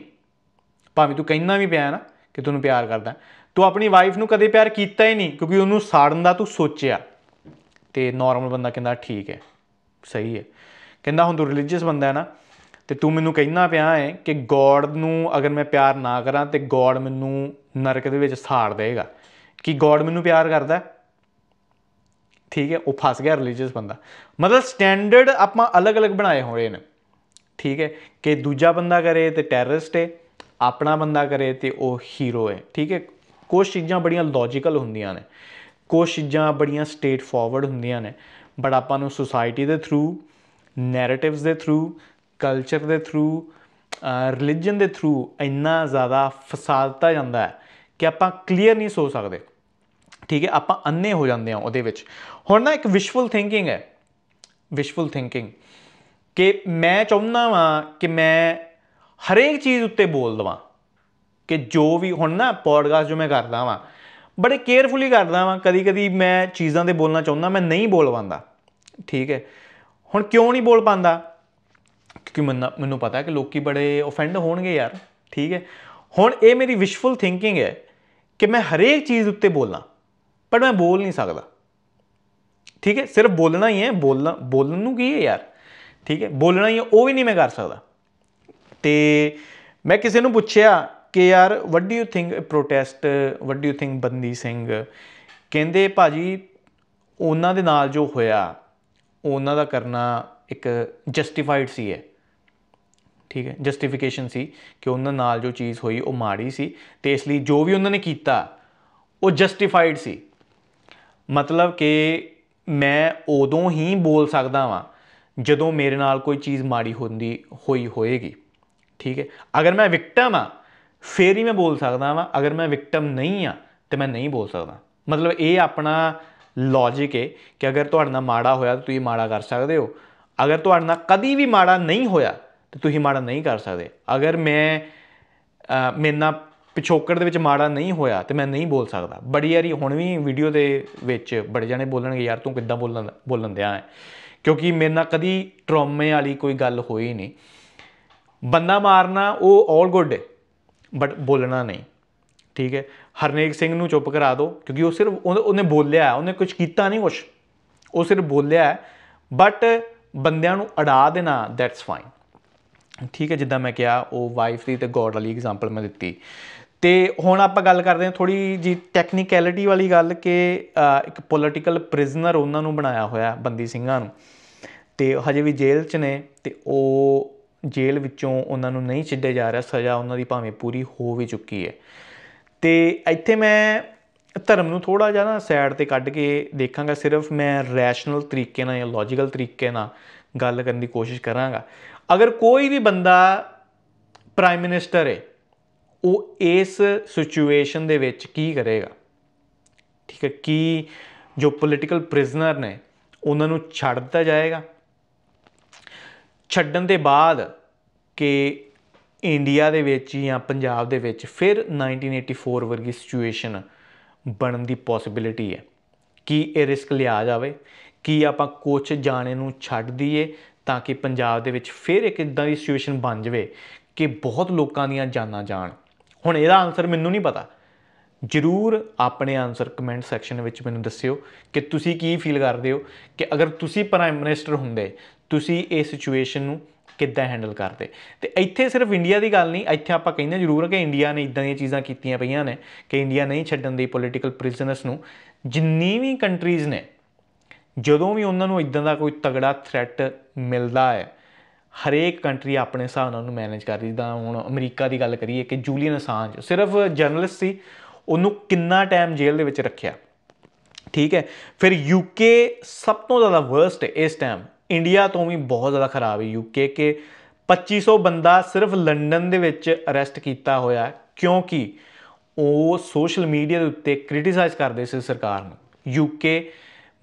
ਭਾਵੇਂ ਤੂੰ ਕਹਿਣਾ ਵੀ ਪਿਆ ਨਾ ਕਿ ਤੈਨੂੰ ਪਿਆਰ ਕਰਦਾ ਤੂੰ ਆਪਣੀ ਵਾਈਫ ਨੂੰ ਕਦੇ ਪਿਆਰ ਕੀਤਾ ਹੀ ਨਹੀਂ ਕਿਉਂਕਿ ਉਹਨੂੰ ਸਾੜਨ ਦਾ ਤੂੰ ਸੋਚਿਆ ਤੇ ਨਾਰਮਲ ਬੰਦਾ ਕਹਿੰਦਾ ਠੀਕ ਹੈ ਸਹੀ ਹੈ ਕਹਿੰਦਾ ਹੁਣ ਤੂੰ ਰਿਲੀਜੀਅਸ ਬੰਦਾ ਹੈ ਨਾ ਤੇ ਤੂੰ ਮੈਨੂੰ ਕਹਿਣਾ ਪਿਆ ਹੈ ਕਿ ਗੋਡ ਨੂੰ ਅਗਰ ਮੈਂ ਪਿਆਰ ਨਾ ਕਰਾਂ ਤੇ ਗੋਡ ਮੈਨੂੰ ਨਰਕ ਦੇ ਵਿੱਚ ਸਾੜ ਦੇਗਾ ਕਿ ਗੋਡ ਮੈਨੂੰ ਪਿਆਰ ਕਰਦਾ ਠੀਕ ਹੈ ਉਹ ਫਸ ਗਿਆ ਰਿਲੀਜੀਅਸ ਬੰਦਾ ਮਤਲਬ ਸਟੈਂਡਰਡ ਆਪਾਂ ਅਲੱਗ-ਅਲੱਗ ਬਣਾਏ ਹੋਏ ਨੇ ਠੀਕ ਹੈ ਕਿ ਦੂਜਾ ਬੰਦਾ ਕਰੇ ਤੇ ਟੈਰਰਿਸਟ ਹੈ ਆਪਣਾ ਬੰਦਾ ਕਰੇ ਤੇ ਉਹ ਹੀਰੋ ਹੈ ਠੀਕ ਹੈ ਕੁਝ ਚੀਜ਼ਾਂ ਬੜੀਆਂ ਲੌਜੀਕਲ ਹੁੰਦੀਆਂ ਨੇ ਕੁਝ ਚੀਜ਼ਾਂ ਬੜੀਆਂ ਸਟੇਟ ਫਾਰਵਰਡ ਹੁੰਦੀਆਂ ਨੇ ਬਟ ਆਪਾਂ ਨੂੰ ਸੋਸਾਇਟੀ ਦੇ ਥਰੂ ਨੈਰੇਟਿਵਸ ਦੇ ਥਰੂ ਕਲਚਰ ਦੇ ਥਰੂ ਰਿਲੀਜੀਅਨ ਦੇ ਥਰੂ ਇੰਨਾ ਜ਼ਿਆਦਾ ਫਸਾਦਤਾ ਜਾਂਦਾ ਹੈ ਕਿ ਆਪਾਂ ਕਲੀਅਰ ਨਹੀਂ ਸੋਚ ਸਕਦੇ ਠੀਕ ਹੈ ਆਪਾਂ ਅੰਨੇ ਹੋ ਜਾਂਦੇ ਹਾਂ ਉਹਦੇ ਵਿੱਚ ਹੁਣ ਨਾ ਇੱਕ ਵਿਸ਼ਫੁਲ ਥਿੰਕਿੰਗ ਹੈ ਵਿਸ਼ਫੁਲ ਥਿੰਕਿੰਗ ਕਿ ਮੈਂ ਚਾਹੁੰਦਾ ਵਾਂ ਕਿ ਮੈਂ ਹਰੇਕ ਚੀਜ਼ ਉੱਤੇ ਬੋਲ ਦਵਾਂ ਕਿ ਜੋ ਵੀ ਹੁਣ ਨਾ ਪੋਡਕਾਸਟ ਜੋ ਮੈਂ ਕਰਦਾ ਵਾਂ ਬੜੇ ਕੇਅਰਫੁਲੀ ਕਰਦਾ ਵਾਂ ਕਦੀ-ਕਦੀ ਮੈਂ ਚੀਜ਼ਾਂ ਤੇ ਬੋਲਣਾ ਚਾਹੁੰਦਾ ਮੈਂ ਨਹੀਂ ਬੋਲ ਪਾਉਂਦਾ ਠੀਕ ਹੈ ਹੁਣ ਕਿਉਂ ਨਹੀਂ ਬੋਲ ਪਾਉਂਦਾ ਕਿ ਮੈਨੂੰ ਪਤਾ ਕਿ ਲੋਕੀ ਬੜੇ ਆਫੈਂਡ ਹੋਣਗੇ ਯਾਰ ਠੀਕ ਹੈ ਹੁਣ ਇਹ ਮੇਰੀ ਵਿਸ਼ਫੁਲ ਥਿੰਕਿੰਗ ਹੈ ਕਿ ਮੈਂ ਹਰੇਕ ਚੀਜ਼ ਉੱਤੇ ਬੋਲਾਂ ਪਰ ਮੈਂ ਬੋਲ ਨਹੀਂ ਸਕਦਾ ਠੀਕ ਹੈ ਸਿਰਫ ਬੋਲਣਾ ਹੀ ਹੈ ਬੋਲਣਾ ਬੋਲਣ ਨੂੰ ਕੀ ਹੈ ਯਾਰ ਠੀਕ ਹੈ ਬੋਲਣਾ ਹੀ ਹੈ ਉਹ ਵੀ ਨਹੀਂ ਮੈਂ ਕਰ ਸਕਦਾ ਤੇ ਮੈਂ ਕਿਸੇ ਨੂੰ ਪੁੱਛਿਆ ਕਿ ਯਾਰ what do you think protest what do you think ਬੰਦੀ ਸਿੰਘ ਕਹਿੰਦੇ ਭਾਜੀ ਉਹਨਾਂ ਦੇ ਨਾਲ ਜੋ ਹੋਇਆ ਉਹਨਾਂ ਦਾ ਕਰਨਾ ਇੱਕ ਜਸਟੀਫਾਈਡ ਸੀ ਹੈ ਠੀਕ ਹੈ ਜਸਟੀਫਿਕੇਸ਼ਨ ਸੀ ਕਿ ਉਹਨਾਂ ਨਾਲ ਜੋ ਚੀਜ਼ ਹੋਈ ਉਹ ਮਾੜੀ ਸੀ ਤੇ ਇਸ ਲਈ ਜੋ ਵੀ ਉਹਨਾਂ ਨੇ ਕੀਤਾ ਉਹ ਜਸਟੀਫਾਈਡ ਸੀ ਮਤਲਬ ਕਿ ਮੈਂ ਉਦੋਂ ਹੀ ਬੋਲ ਸਕਦਾ ਵਾਂ ਜਦੋਂ ਮੇਰੇ ਨਾਲ ਕੋਈ ਚੀਜ਼ ਮਾੜੀ ਹੁੰਦੀ ਹੋਈ ਹੋਏਗੀ ਠੀਕ ਹੈ ਅਗਰ ਮੈਂ ਵਿਕਟਮ ਆ ਫੇਰ ਹੀ ਮੈਂ ਬੋਲ ਸਕਦਾ ਵਾਂ ਅਗਰ ਮੈਂ ਵਿਕਟਮ ਨਹੀਂ ਆ ਤੇ ਮੈਂ ਨਹੀਂ ਬੋਲ ਸਕਦਾ ਮਤਲਬ ਇਹ ਆਪਣਾ ਲੌਜੀਕ ਹੈ ਕਿ ਅਗਰ ਤੁਹਾਡਾ ਮਾੜਾ ਹੋਇਆ ਤਾਂ ਤੁਸੀਂ ਮਾੜਾ ਕਰ ਸਕਦੇ ਹੋ ਅਗਰ ਤੁਹਾਡਾ ਕਦੀ ਵੀ ਮਾੜਾ ਨਹੀਂ ਹੋਇਆ ਤੇ ਤੁਸੀਂ ਮਾੜਾ ਨਹੀਂ ਕਰ ਸਕਦੇ ਅਗਰ ਮੈਂ ਮੇਨਾ ਪਿਛੋਕੜ ਦੇ ਵਿੱਚ ਮਾੜਾ ਨਹੀਂ ਹੋਇਆ ਤੇ ਮੈਂ ਨਹੀਂ ਬੋਲ ਸਕਦਾ ਬੜੀ ਯਾਰੀ ਹੁਣ ਵੀ ਵੀਡੀਓ ਦੇ ਵਿੱਚ ਬੜੇ ਜਾਣੇ ਬੋਲਣਗੇ ਯਾਰ ਤੂੰ ਕਿੱਦਾਂ ਬੋਲਣ ਬੋਲਣ ਦਿਆ ਹੈ ਕਿਉਂਕਿ ਮੇਰੇ ਨਾਲ ਕਦੀ ਟਰੋਮੇ ਵਾਲੀ ਕੋਈ ਗੱਲ ਹੋਈ ਨਹੀਂ ਬੰਦਾ ਮਾਰਨਾ ਉਹ 올 ਗੁੱਡ ਹੈ ਬਟ ਬੋਲਣਾ ਨਹੀਂ ਠੀਕ ਹੈ ਹਰਨੇਕ ਸਿੰਘ ਨੂੰ ਚੁੱਪ ਕਰਾ ਦਿਓ ਕਿਉਂਕਿ ਉਹ ਸਿਰਫ ਉਹਨੇ ਬੋਲਿਆ ਉਹਨੇ ਕੁਝ ਕੀਤਾ ਨਹੀਂ ਕੁਝ ਉਹ ਸਿਰਫ ਬੋਲਿਆ ਬਟ ਬੰਦਿਆਂ ਨੂੰ ਅੜਾ ਦੇਣਾ ਦੈਟਸ ਫਾਈਨ ਠੀਕ ਹੈ ਜਿੱਦਾਂ ਮੈਂ ਕਿਹਾ ਉਹ ਵਾਈਫ ਦੀ ਤੇ ਗੋਡ ਵਾਲੀ ਐਗਜ਼ਾਮਪਲ ਮੈਂ ਦਿੱਤੀ ਤੇ ਹੁਣ ਆਪਾਂ ਗੱਲ ਕਰਦੇ ਹਾਂ ਥੋੜੀ ਜੀ ਟੈਕਨੀਕੈਲਿਟੀ ਵਾਲੀ ਗੱਲ ਕਿ ਇੱਕ ਪੋਲਿਟੀਕਲ ਪ੍ਰਿਜ਼ਨਰ ਉਹਨਾਂ ਨੂੰ ਬਣਾਇਆ ਹੋਇਆ ਬੰਦੀ ਸਿੰਘਾਂ ਨੂੰ ਤੇ ਹਜੇ ਵੀ ਜੇਲ੍ਹ 'ਚ ਨੇ ਤੇ ਉਹ ਜੇਲ੍ਹ ਵਿੱਚੋਂ ਉਹਨਾਂ ਨੂੰ ਨਹੀਂ ਛੱਡਿਆ ਜਾ ਰਿਹਾ ਸਜ਼ਾ ਉਹਨਾਂ ਦੀ ਭਾਵੇਂ ਪੂਰੀ ਹੋ ਵੀ ਚੁੱਕੀ ਹੈ ਤੇ ਇੱਥੇ ਮੈਂ ਧਰਮ ਨੂੰ ਥੋੜਾ ਜਿਹਾ ਨਾ ਸਾਈਡ ਤੇ ਕੱਢ ਕੇ ਦੇਖਾਂਗਾ ਸਿਰਫ ਮੈਂ ਰੈਸ਼ਨਲ ਤਰੀਕੇ ਨਾਲ ਜਾਂ ਲੌਜੀਕਲ ਤਰੀਕੇ ਨਾਲ ਗੱਲ ਕਰਨ ਦੀ ਕੋਸ਼ਿਸ਼ ਕਰਾਂਗਾ ਅਗਰ ਕੋਈ ਵੀ ਬੰਦਾ ਪ੍ਰਾਈਮ ਮਿਨਿਸਟਰ ਹੈ ਉਹ ਇਸ ਸਿਚੁਏਸ਼ਨ ਦੇ ਵਿੱਚ ਕੀ ਕਰੇਗਾ ਠੀਕ ਹੈ ਕੀ ਜੋ ਪੋਲਿਟੀਕਲ ਪ੍ਰਿਜ਼ਨਰ ਨੇ ਉਹਨਾਂ ਨੂੰ ਛੱਡ ਦਿੱਤਾ ਜਾਏਗਾ ਛੱਡਣ ਦੇ ਬਾਅਦ ਕਿ ਇੰਡੀਆ ਦੇ ਵਿੱਚ ਜਾਂ ਪੰਜਾਬ ਦੇ ਵਿੱਚ ਫਿਰ 1984 ਵਰਗੀ ਸਿਚੁਏਸ਼ਨ ਬਣਨ ਦੀ ਪੋਸਿਬਿਲਿਟੀ ਹੈ ਕੀ ਇਹ ਰਿਸਕ ਲਿਆ ਜਾਵੇ ਕੀ ਆਪਾਂ ਕੋਚ ਜਾਣੇ ਨੂੰ ਛੱਡ ਦਈਏ ਤਾਂ ਕਿ ਪੰਜਾਬ ਦੇ ਵਿੱਚ ਫਿਰ ਇੱਕ ਇਦਾਂ ਦੀ ਸਿਚੁਏਸ਼ਨ ਬਣ ਜਾਵੇ ਕਿ ਬਹੁਤ ਲੋਕਾਂ ਦੀਆਂ ਜਾਨਾਂ ਜਾਣ ਹੁਣ ਇਹਦਾ ਆਨਸਰ ਮੈਨੂੰ ਨਹੀਂ ਪਤਾ ਜਰੂਰ ਆਪਣੇ ਆਨਸਰ ਕਮੈਂਟ ਸੈਕਸ਼ਨ ਵਿੱਚ ਮੈਨੂੰ ਦੱਸਿਓ ਕਿ ਤੁਸੀਂ ਕੀ ਫੀਲ ਕਰਦੇ ਹੋ ਕਿ ਅਗਰ ਤੁਸੀਂ ਪ੍ਰਾਈਮ ਮਿਨਿਸਟਰ ਹੁੰਦੇ ਤੁਸੀਂ ਇਹ ਸਿਚੁਏਸ਼ਨ ਨੂੰ ਕਿੱਦਾਂ ਹੈਂਡਲ ਕਰਦੇ ਤੇ ਇੱਥੇ ਸਿਰਫ ਇੰਡੀਆ ਦੀ ਗੱਲ ਨਹੀਂ ਇੱਥੇ ਆਪਾਂ ਕਹਿੰਦੇ ਜ਼ਰੂਰ ਕਿ ਇੰਡੀਆ ਨੇ ਇਦਾਂ ਦੀਆਂ ਚੀਜ਼ਾਂ ਕੀਤੀਆਂ ਪਈਆਂ ਨੇ ਕਿ ਇੰਡੀਆ ਨਹੀਂ ਛੱਡਣ ਦੀ ਪੋਲਿਟੀਕਲ ਪ੍ਰਿਜ਼ਨਰਸ ਨੂੰ ਜਿੰਨੀ ਵੀ ਕੰਟਰੀਜ਼ ਨੇ ਜਦੋਂ ਵੀ ਉਹਨਾਂ ਨੂੰ ਇਦਾਂ ਦਾ ਕੋਈ ਤਗੜਾ ਥ੍ਰੈਟ ਮਿਲਦਾ ਹੈ ਹਰੇਕ ਕੰਟਰੀ ਆਪਣੇ ਹਿਸਾਬ ਨਾਲ ਉਹਨੂੰ ਮੈਨੇਜ ਕਰ ਰਹੀ ਜਿੱਦਾਂ ਹੁਣ ਅਮਰੀਕਾ ਦੀ ਗੱਲ ਕਰੀਏ ਕਿ ਜੂਲੀਅਨ ਅਸਾਂਜ ਸਿਰਫ ਜਰਨਲਿਸਟ ਸੀ ਉਹਨੂੰ ਕਿੰਨਾ ਟਾਈਮ ਜੇਲ੍ਹ ਦੇ ਵਿੱਚ ਰੱਖਿਆ ਠੀਕ ਹੈ ਫਿਰ ਯੂਕੇ ਸਭ ਤੋਂ ਜ਼ਿਆਦਾ ਵਰਸਟ ਹੈ ਇਸ ਟਾਈਮ ਇੰਡੀਆ ਤੋਂ ਵੀ ਬਹੁਤ ਜ਼ਿਆਦਾ ਖਰਾਬ ਹੈ ਯੂਕੇ ਕੇ 2500 ਬੰਦਾ ਸਿਰਫ ਲੰਡਨ ਦੇ ਵਿੱਚ ਅਰੈਸਟ ਕੀਤਾ ਹੋਇਆ ਕਿਉਂਕਿ ਉਹ ਸੋਸ਼ਲ ਮੀਡੀਆ ਦੇ ਉੱਤੇ ਕ੍ਰਿਟਿਸਾਈਜ਼ ਕਰਦੇ ਸੀ ਸਰਕਾਰ ਨੂੰ ਯੂਕੇ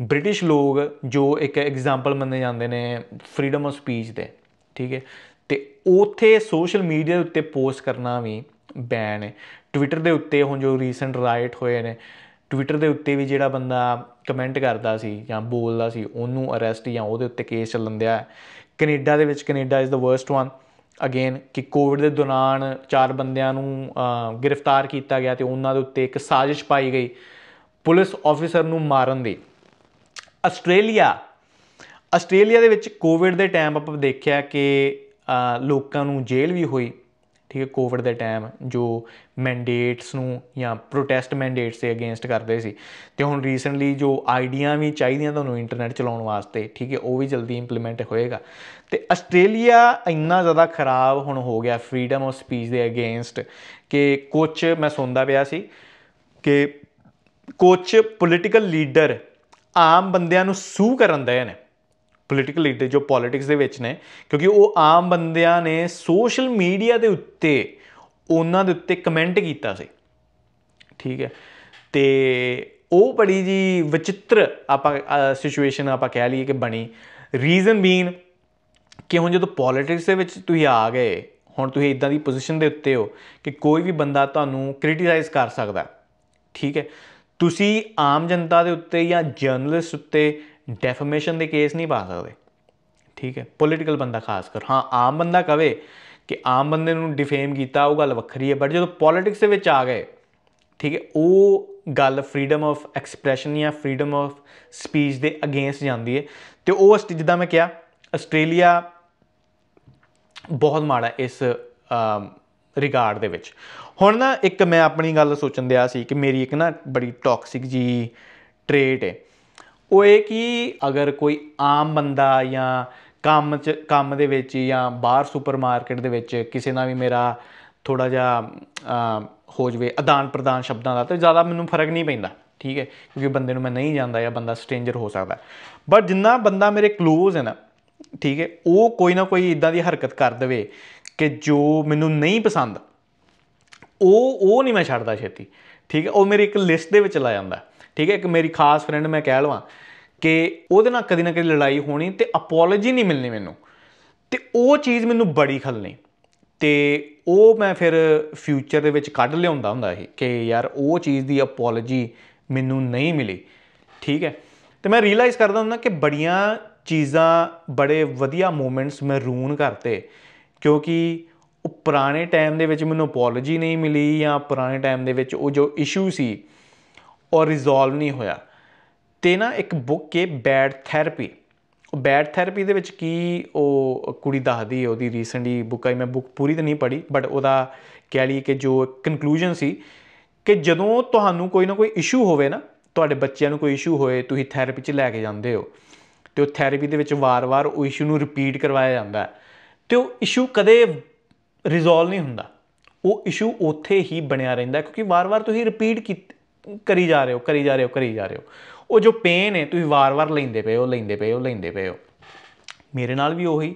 ਬ੍ਰਿਟਿਸ਼ ਲੋਕ ਜੋ ਇੱਕ ਐਗਜ਼ਾਮਪਲ ਮੰਨੇ ਜਾਂਦੇ ਨੇ ਫਰੀडम ਆਫ ਸਪੀਚ ਦੇ ਠੀਕ ਹੈ ਤੇ ਉਥੇ ਸੋਸ਼ਲ ਮੀਡੀਆ ਉੱਤੇ ਪੋਸਟ ਕਰਨਾ ਵੀ ਬੈਨ ਹੈ ਟਵਿੱਟਰ ਦੇ ਉੱਤੇ ਹੁਣ ਜੋ ਰੀਸੈਂਟ ਰਾਈਟ ਹੋਏ ਨੇ ਟਵਿੱਟਰ ਦੇ ਉੱਤੇ ਵੀ ਜਿਹੜਾ ਬੰਦਾ ਕਮੈਂਟ ਕਰਦਾ ਸੀ ਜਾਂ ਬੋਲਦਾ ਸੀ ਉਹਨੂੰ ਅਰੈਸਟ ਜਾਂ ਉਹਦੇ ਉੱਤੇ ਕੇਸ ਚੱਲਣ ਦਿਆ ਕੈਨੇਡਾ ਦੇ ਵਿੱਚ Canada is the worst one again ਕਿ ਕੋਵਿਡ ਦੇ ਦੌਰਾਨ ਚਾਰ ਬੰਦਿਆਂ ਨੂੰ ਗ੍ਰਿਫਤਾਰ ਕੀਤਾ ਗਿਆ ਤੇ ਉਹਨਾਂ ਦੇ ਉੱਤੇ ਇੱਕ ਸਾਜ਼ਿਸ਼ ਪਾਈ ਗਈ ਪੁਲਿਸ ਆਫੀਸਰ ਨੂੰ ਮਾਰਨ ਦੀ ਆਸਟ੍ਰੇਲੀਆ ਆਸਟ੍ਰੇਲੀਆ ਦੇ ਵਿੱਚ ਕੋਵਿਡ ਦੇ ਟਾਈਮ ਆਪਾਂ ਦੇਖਿਆ ਕਿ ਲੋਕਾਂ ਨੂੰ ਜੇਲ੍ਹ ਵੀ ਹੋਈ ਠੀਕ ਹੈ ਕੋਵਿਡ ਦੇ ਟਾਈਮ ਜੋ ਮੈਂਡੇਟਸ ਨੂੰ ਜਾਂ ਪ੍ਰੋਟੈਸਟ ਮੈਂਡੇਟਸ ਦੇ ਅਗੇਂਸਟ ਕਰਦੇ ਸੀ ਤੇ ਹੁਣ ਰੀਸੈਂਟਲੀ ਜੋ ਆਈਡੀਆਂ ਵੀ ਚਾਹੀਦੀਆਂ ਤੁਹਾਨੂੰ ਇੰਟਰਨੈਟ ਚਲਾਉਣ ਵਾਸਤੇ ਠੀਕ ਹੈ ਉਹ ਵੀ ਜਲਦੀ ਇੰਪਲੀਮੈਂਟ ਹੋਏਗਾ ਤੇ ਆਸਟ੍ਰੇਲੀਆ ਇੰਨਾ ਜ਼ਿਆਦਾ ਖਰਾਬ ਹੁਣ ਹੋ ਗਿਆ ਫਰੀडम ਆਫ ਸਪੀਚ ਦੇ ਅਗੇਂਸਟ ਕਿ ਕੁਝ ਮੈਂ ਸੁਣਦਾ ਪਿਆ ਸੀ ਕਿ ਕੁਝ ਪੋਲੀਟੀਕਲ ਲੀਡਰ ਆਮ ਬੰਦਿਆਂ ਨੂੰ ਸੂ ਕਰਨ ਦੇ ਨੇ ਪੋਲੀਟੀਕਲ ਲੀਡਰ ਜੋ ਪੋਲਿਟਿਕਸ ਦੇ ਵਿੱਚ ਨੇ ਕਿਉਂਕਿ ਉਹ ਆਮ ਬੰਦਿਆਂ ਨੇ ਸੋਸ਼ਲ ਮੀਡੀਆ ਦੇ ਉੱਤੇ ਉਹਨਾਂ ਦੇ ਉੱਤੇ ਕਮੈਂਟ ਕੀਤਾ ਸੀ ਠੀਕ ਹੈ ਤੇ ਉਹ ਬੜੀ ਜੀ ਵਿਚਿਤ੍ਰ ਆਪਾਂ ਸਿਚੁਏਸ਼ਨ ਆਪਾਂ ਕਹਿ ਲਈਏ ਕਿ ਬਣੀ ਰੀਜ਼ਨ ਬੀਨ ਕਿ ਹੁਣ ਜਦੋਂ ਪੋਲਿਟਿਕਸ ਦੇ ਵਿੱਚ ਤੁਸੀਂ ਆ ਗਏ ਹੁਣ ਤੁਸੀਂ ਇਦਾਂ ਦੀ ਪੋਜੀਸ਼ਨ ਦੇ ਉੱਤੇ ਹੋ ਕਿ ਕੋਈ ਵੀ ਬੰਦਾ ਤੁਹਾਨੂੰ ਕ੍ਰਿਟਿਸਾਈਜ਼ ਕਰ ਸਕਦਾ ਠੀਕ ਹੈ ਤੁਸੀਂ ਆਮ ਜਨਤਾ ਦੇ ਉੱਤੇ ਜਾਂ ਜਰਨਲਿਸਟ ਉੱਤੇ ਡੈਫਰਮੇਸ਼ਨ ਦੇ ਕੇਸ ਨਹੀਂ ਪਾ ਸਕਦੇ ਠੀਕ ਹੈ ਪੋਲੀਟੀਕਲ ਬੰਦਾ ਖਾਸ ਕਰ ਹਾਂ ਆਮ ਬੰਦਾ ਕਵੇ ਕਿ ਆਮ ਬੰਦੇ ਨੂੰ ਡਿਫੇਮ ਕੀਤਾ ਉਹ ਗੱਲ ਵੱਖਰੀ ਹੈ ਬਟ ਜਦੋਂ ਪੋਲਿਟਿਕਸ ਦੇ ਵਿੱਚ ਆ ਗਏ ਠੀਕ ਹੈ ਉਹ ਗੱਲ ਫਰੀडम ਆਫ ਐਕਸਪ੍ਰੈਸ਼ਨ ਜਾਂ ਫਰੀडम ਆਫ ਸਪੀਚ ਦੇ ਅਗੇਂਸਟ ਜਾਂਦੀ ਹੈ ਤੇ ਉਹ ਜਿੱਦਾਂ ਮੈਂ ਕਿਹਾ ਆਸਟ੍ਰੇਲੀਆ ਬਹੁਤ ਮਾੜਾ ਇਸ ਰਿਗਾਰਡ ਦੇ ਵਿੱਚ ਹੁਣ ਨਾ ਇੱਕ ਮੈਂ ਆਪਣੀ ਗੱਲ ਸੋਚਣ ਦਿਆ ਸੀ ਕਿ ਮੇਰੀ ਇੱਕ ਨਾ ਬੜੀ ਟੌਕਸਿਕ ਜੀ ਟ੍ਰੇਟ ਹੈ ਉਹ ਇਹ ਕਿ ਅਗਰ ਕੋਈ ਆਮ ਬੰਦਾ ਜਾਂ ਕੰਮ ਚ ਕੰਮ ਦੇ ਵਿੱਚ ਜਾਂ ਬਾਹਰ ਸੁਪਰਮਾਰਕਟ ਦੇ ਵਿੱਚ ਕਿਸੇ ਨਾਲ ਵੀ ਮੇਰਾ ਥੋੜਾ ਜਿਹਾ ਹੋ ਜਵੇ ਆਦਾਨ ਪ੍ਰਦਾਨ ਸ਼ਬਦਾਂ ਦਾ ਤੇ ਜ਼ਿਆਦਾ ਮੈਨੂੰ ਫਰਕ ਨਹੀਂ ਪੈਂਦਾ ਠੀਕ ਹੈ ਕਿਉਂਕਿ ਬੰਦੇ ਨੂੰ ਮੈਂ ਨਹੀਂ ਜਾਣਦਾ ਜਾਂ ਬੰਦਾ ਸਟ੍ਰੇਂਜਰ ਹੋ ਸਕਦਾ ਬਟ ਜਿੰਨਾ ਬੰਦਾ ਮੇਰੇ ক্লোਜ਼ ਹੈ ਨਾ ਠੀਕ ਹੈ ਉਹ ਕੋਈ ਨਾ ਕੋਈ ਇਦਾਂ ਦੀ ਹਰਕਤ ਕਰ ਦੇਵੇ ਕਿ ਜੋ ਮੈਨੂੰ ਨਹੀਂ ਪਸੰਦ ਉਹ ਉਹ ਨਹੀਂ ਮੈਂ ਛੱਡਦਾ ਛੇਤੀ ਠੀਕ ਹੈ ਉਹ ਮੇਰੀ ਇੱਕ ਲਿਸਟ ਦੇ ਵਿੱਚ ਲਾ ਜਾਂਦਾ ਠੀਕ ਹੈ ਇੱਕ ਮੇਰੀ ਖਾਸ ਫਰੈਂਡ ਮੈਂ ਕਹਿ ਲਵਾਂ ਕਿ ਉਹਦੇ ਨਾਲ ਕਦੀ ਨਾ ਕਦੀ ਲੜਾਈ ਹੋਣੀ ਤੇ ਅਪੋਲੋਜੀ ਨਹੀਂ ਮਿਲਣੀ ਮੈਨੂੰ ਤੇ ਉਹ ਚੀਜ਼ ਮੈਨੂੰ ਬੜੀ ਖਲਨੀ ਤੇ ਉਹ ਮੈਂ ਫਿਰ ਫਿਊਚਰ ਦੇ ਵਿੱਚ ਕੱਢ ਲਿਆਉਂਦਾ ਹੁੰਦਾ ਸੀ ਕਿ ਯਾਰ ਉਹ ਚੀਜ਼ ਦੀ ਅਪੋਲੋਜੀ ਮੈਨੂੰ ਨਹੀਂ ਮਿਲੀ ਠੀਕ ਹੈ ਤੇ ਮੈਂ ਰੀਅਲਾਈਜ਼ ਕਰਦਾ ਹੁੰਦਾ ਕਿ ਬੜੀਆਂ ਚੀਜ਼ਾਂ ਬੜੇ ਵਧੀਆ ਮੂਮੈਂਟਸ ਮੈਂ ਰੂਨ ਕਰਤੇ ਕਿਉਂਕਿ ਉਹ ਪੁਰਾਣੇ ਟਾਈਮ ਦੇ ਵਿੱਚ ਮੈਨੂੰ ਅਪੋਲੋਜੀ ਨਹੀਂ ਮਿਲੀ ਜਾਂ ਪੁਰਾਣੇ ਟਾਈਮ ਦੇ ਵਿੱਚ ਉਹ ਜੋ ਇਸ਼ੂ ਸੀ ਉਹ ਰਿਜ਼ੋਲਵ ਨਹੀਂ ਹੋਇਆ ਤੇ ਨਾ ਇੱਕ ਬੁੱਕ ਹੈ ਬੈਡ ਥੈਰੇਪੀ ਉਹ ਬੈਡ ਥੈਰੇਪੀ ਦੇ ਵਿੱਚ ਕੀ ਉਹ ਕੁੜੀ ਦੱਸਦੀ ਹੈ ਉਹਦੀ ਰੀਸੈਂਟਲੀ ਬੁੱਕ ਆਈ ਮੈਂ ਬੁੱਕ ਪੂਰੀ ਤਾਂ ਨਹੀਂ ਪੜ੍ਹੀ ਬਟ ਉਹਦਾ ਕਹਿ ਲਈ ਕਿ ਜੋ ਕਨਕਲੂਜਨ ਸੀ ਕਿ ਜਦੋਂ ਤੁਹਾਨੂੰ ਕੋਈ ਨਾ ਕੋਈ ਇਸ਼ੂ ਹੋਵੇ ਨਾ ਤੁਹਾਡੇ ਬੱਚਿਆਂ ਨੂੰ ਕੋਈ ਇਸ਼ੂ ਹੋਏ ਤੁਸੀਂ ਥੈਰੇਪੀ 'ਚ ਲੈ ਕੇ ਜਾਂਦੇ ਹੋ ਤੇ ਉਹ ਥੈਰੇਪੀ ਦੇ ਵਿੱਚ ਵਾਰ-ਵਾਰ ਉਹ ਇਸ਼ੂ ਨੂੰ ਰਿਪੀਟ ਕਰਵਾਇਆ ਜਾਂਦਾ ਹੈ ਤੇ ਉਹ ਇਸ਼ੂ ਕਦੇ ਰਿਜ਼ੋਲਵ ਨਹੀਂ ਹੁੰਦਾ ਉਹ ਇਸ਼ੂ ਉੱਥੇ ਹੀ ਬਣਿਆ ਰਹਿੰਦਾ ਕਿਉਂਕਿ ਵਾਰ-ਵਾਰ ਤੁਸੀਂ ਰਿਪੀਟ ਕਰੀ ਜਾ ਰਹੇ ਹੋ ਕਰੀ ਜਾ ਰਹੇ ਹੋ ਕਰੀ ਜਾ ਰਹੇ ਹੋ ਉਹ ਜੋ ਪੇਨ ਹੈ ਤੁਸੀਂ ਵਾਰ-ਵਾਰ ਲੈਂਦੇ ਪਏ ਹੋ ਲੈਂਦੇ ਪਏ ਹੋ ਲੈਂਦੇ ਪਏ ਹੋ ਮੇਰੇ ਨਾਲ ਵੀ ਉਹੀ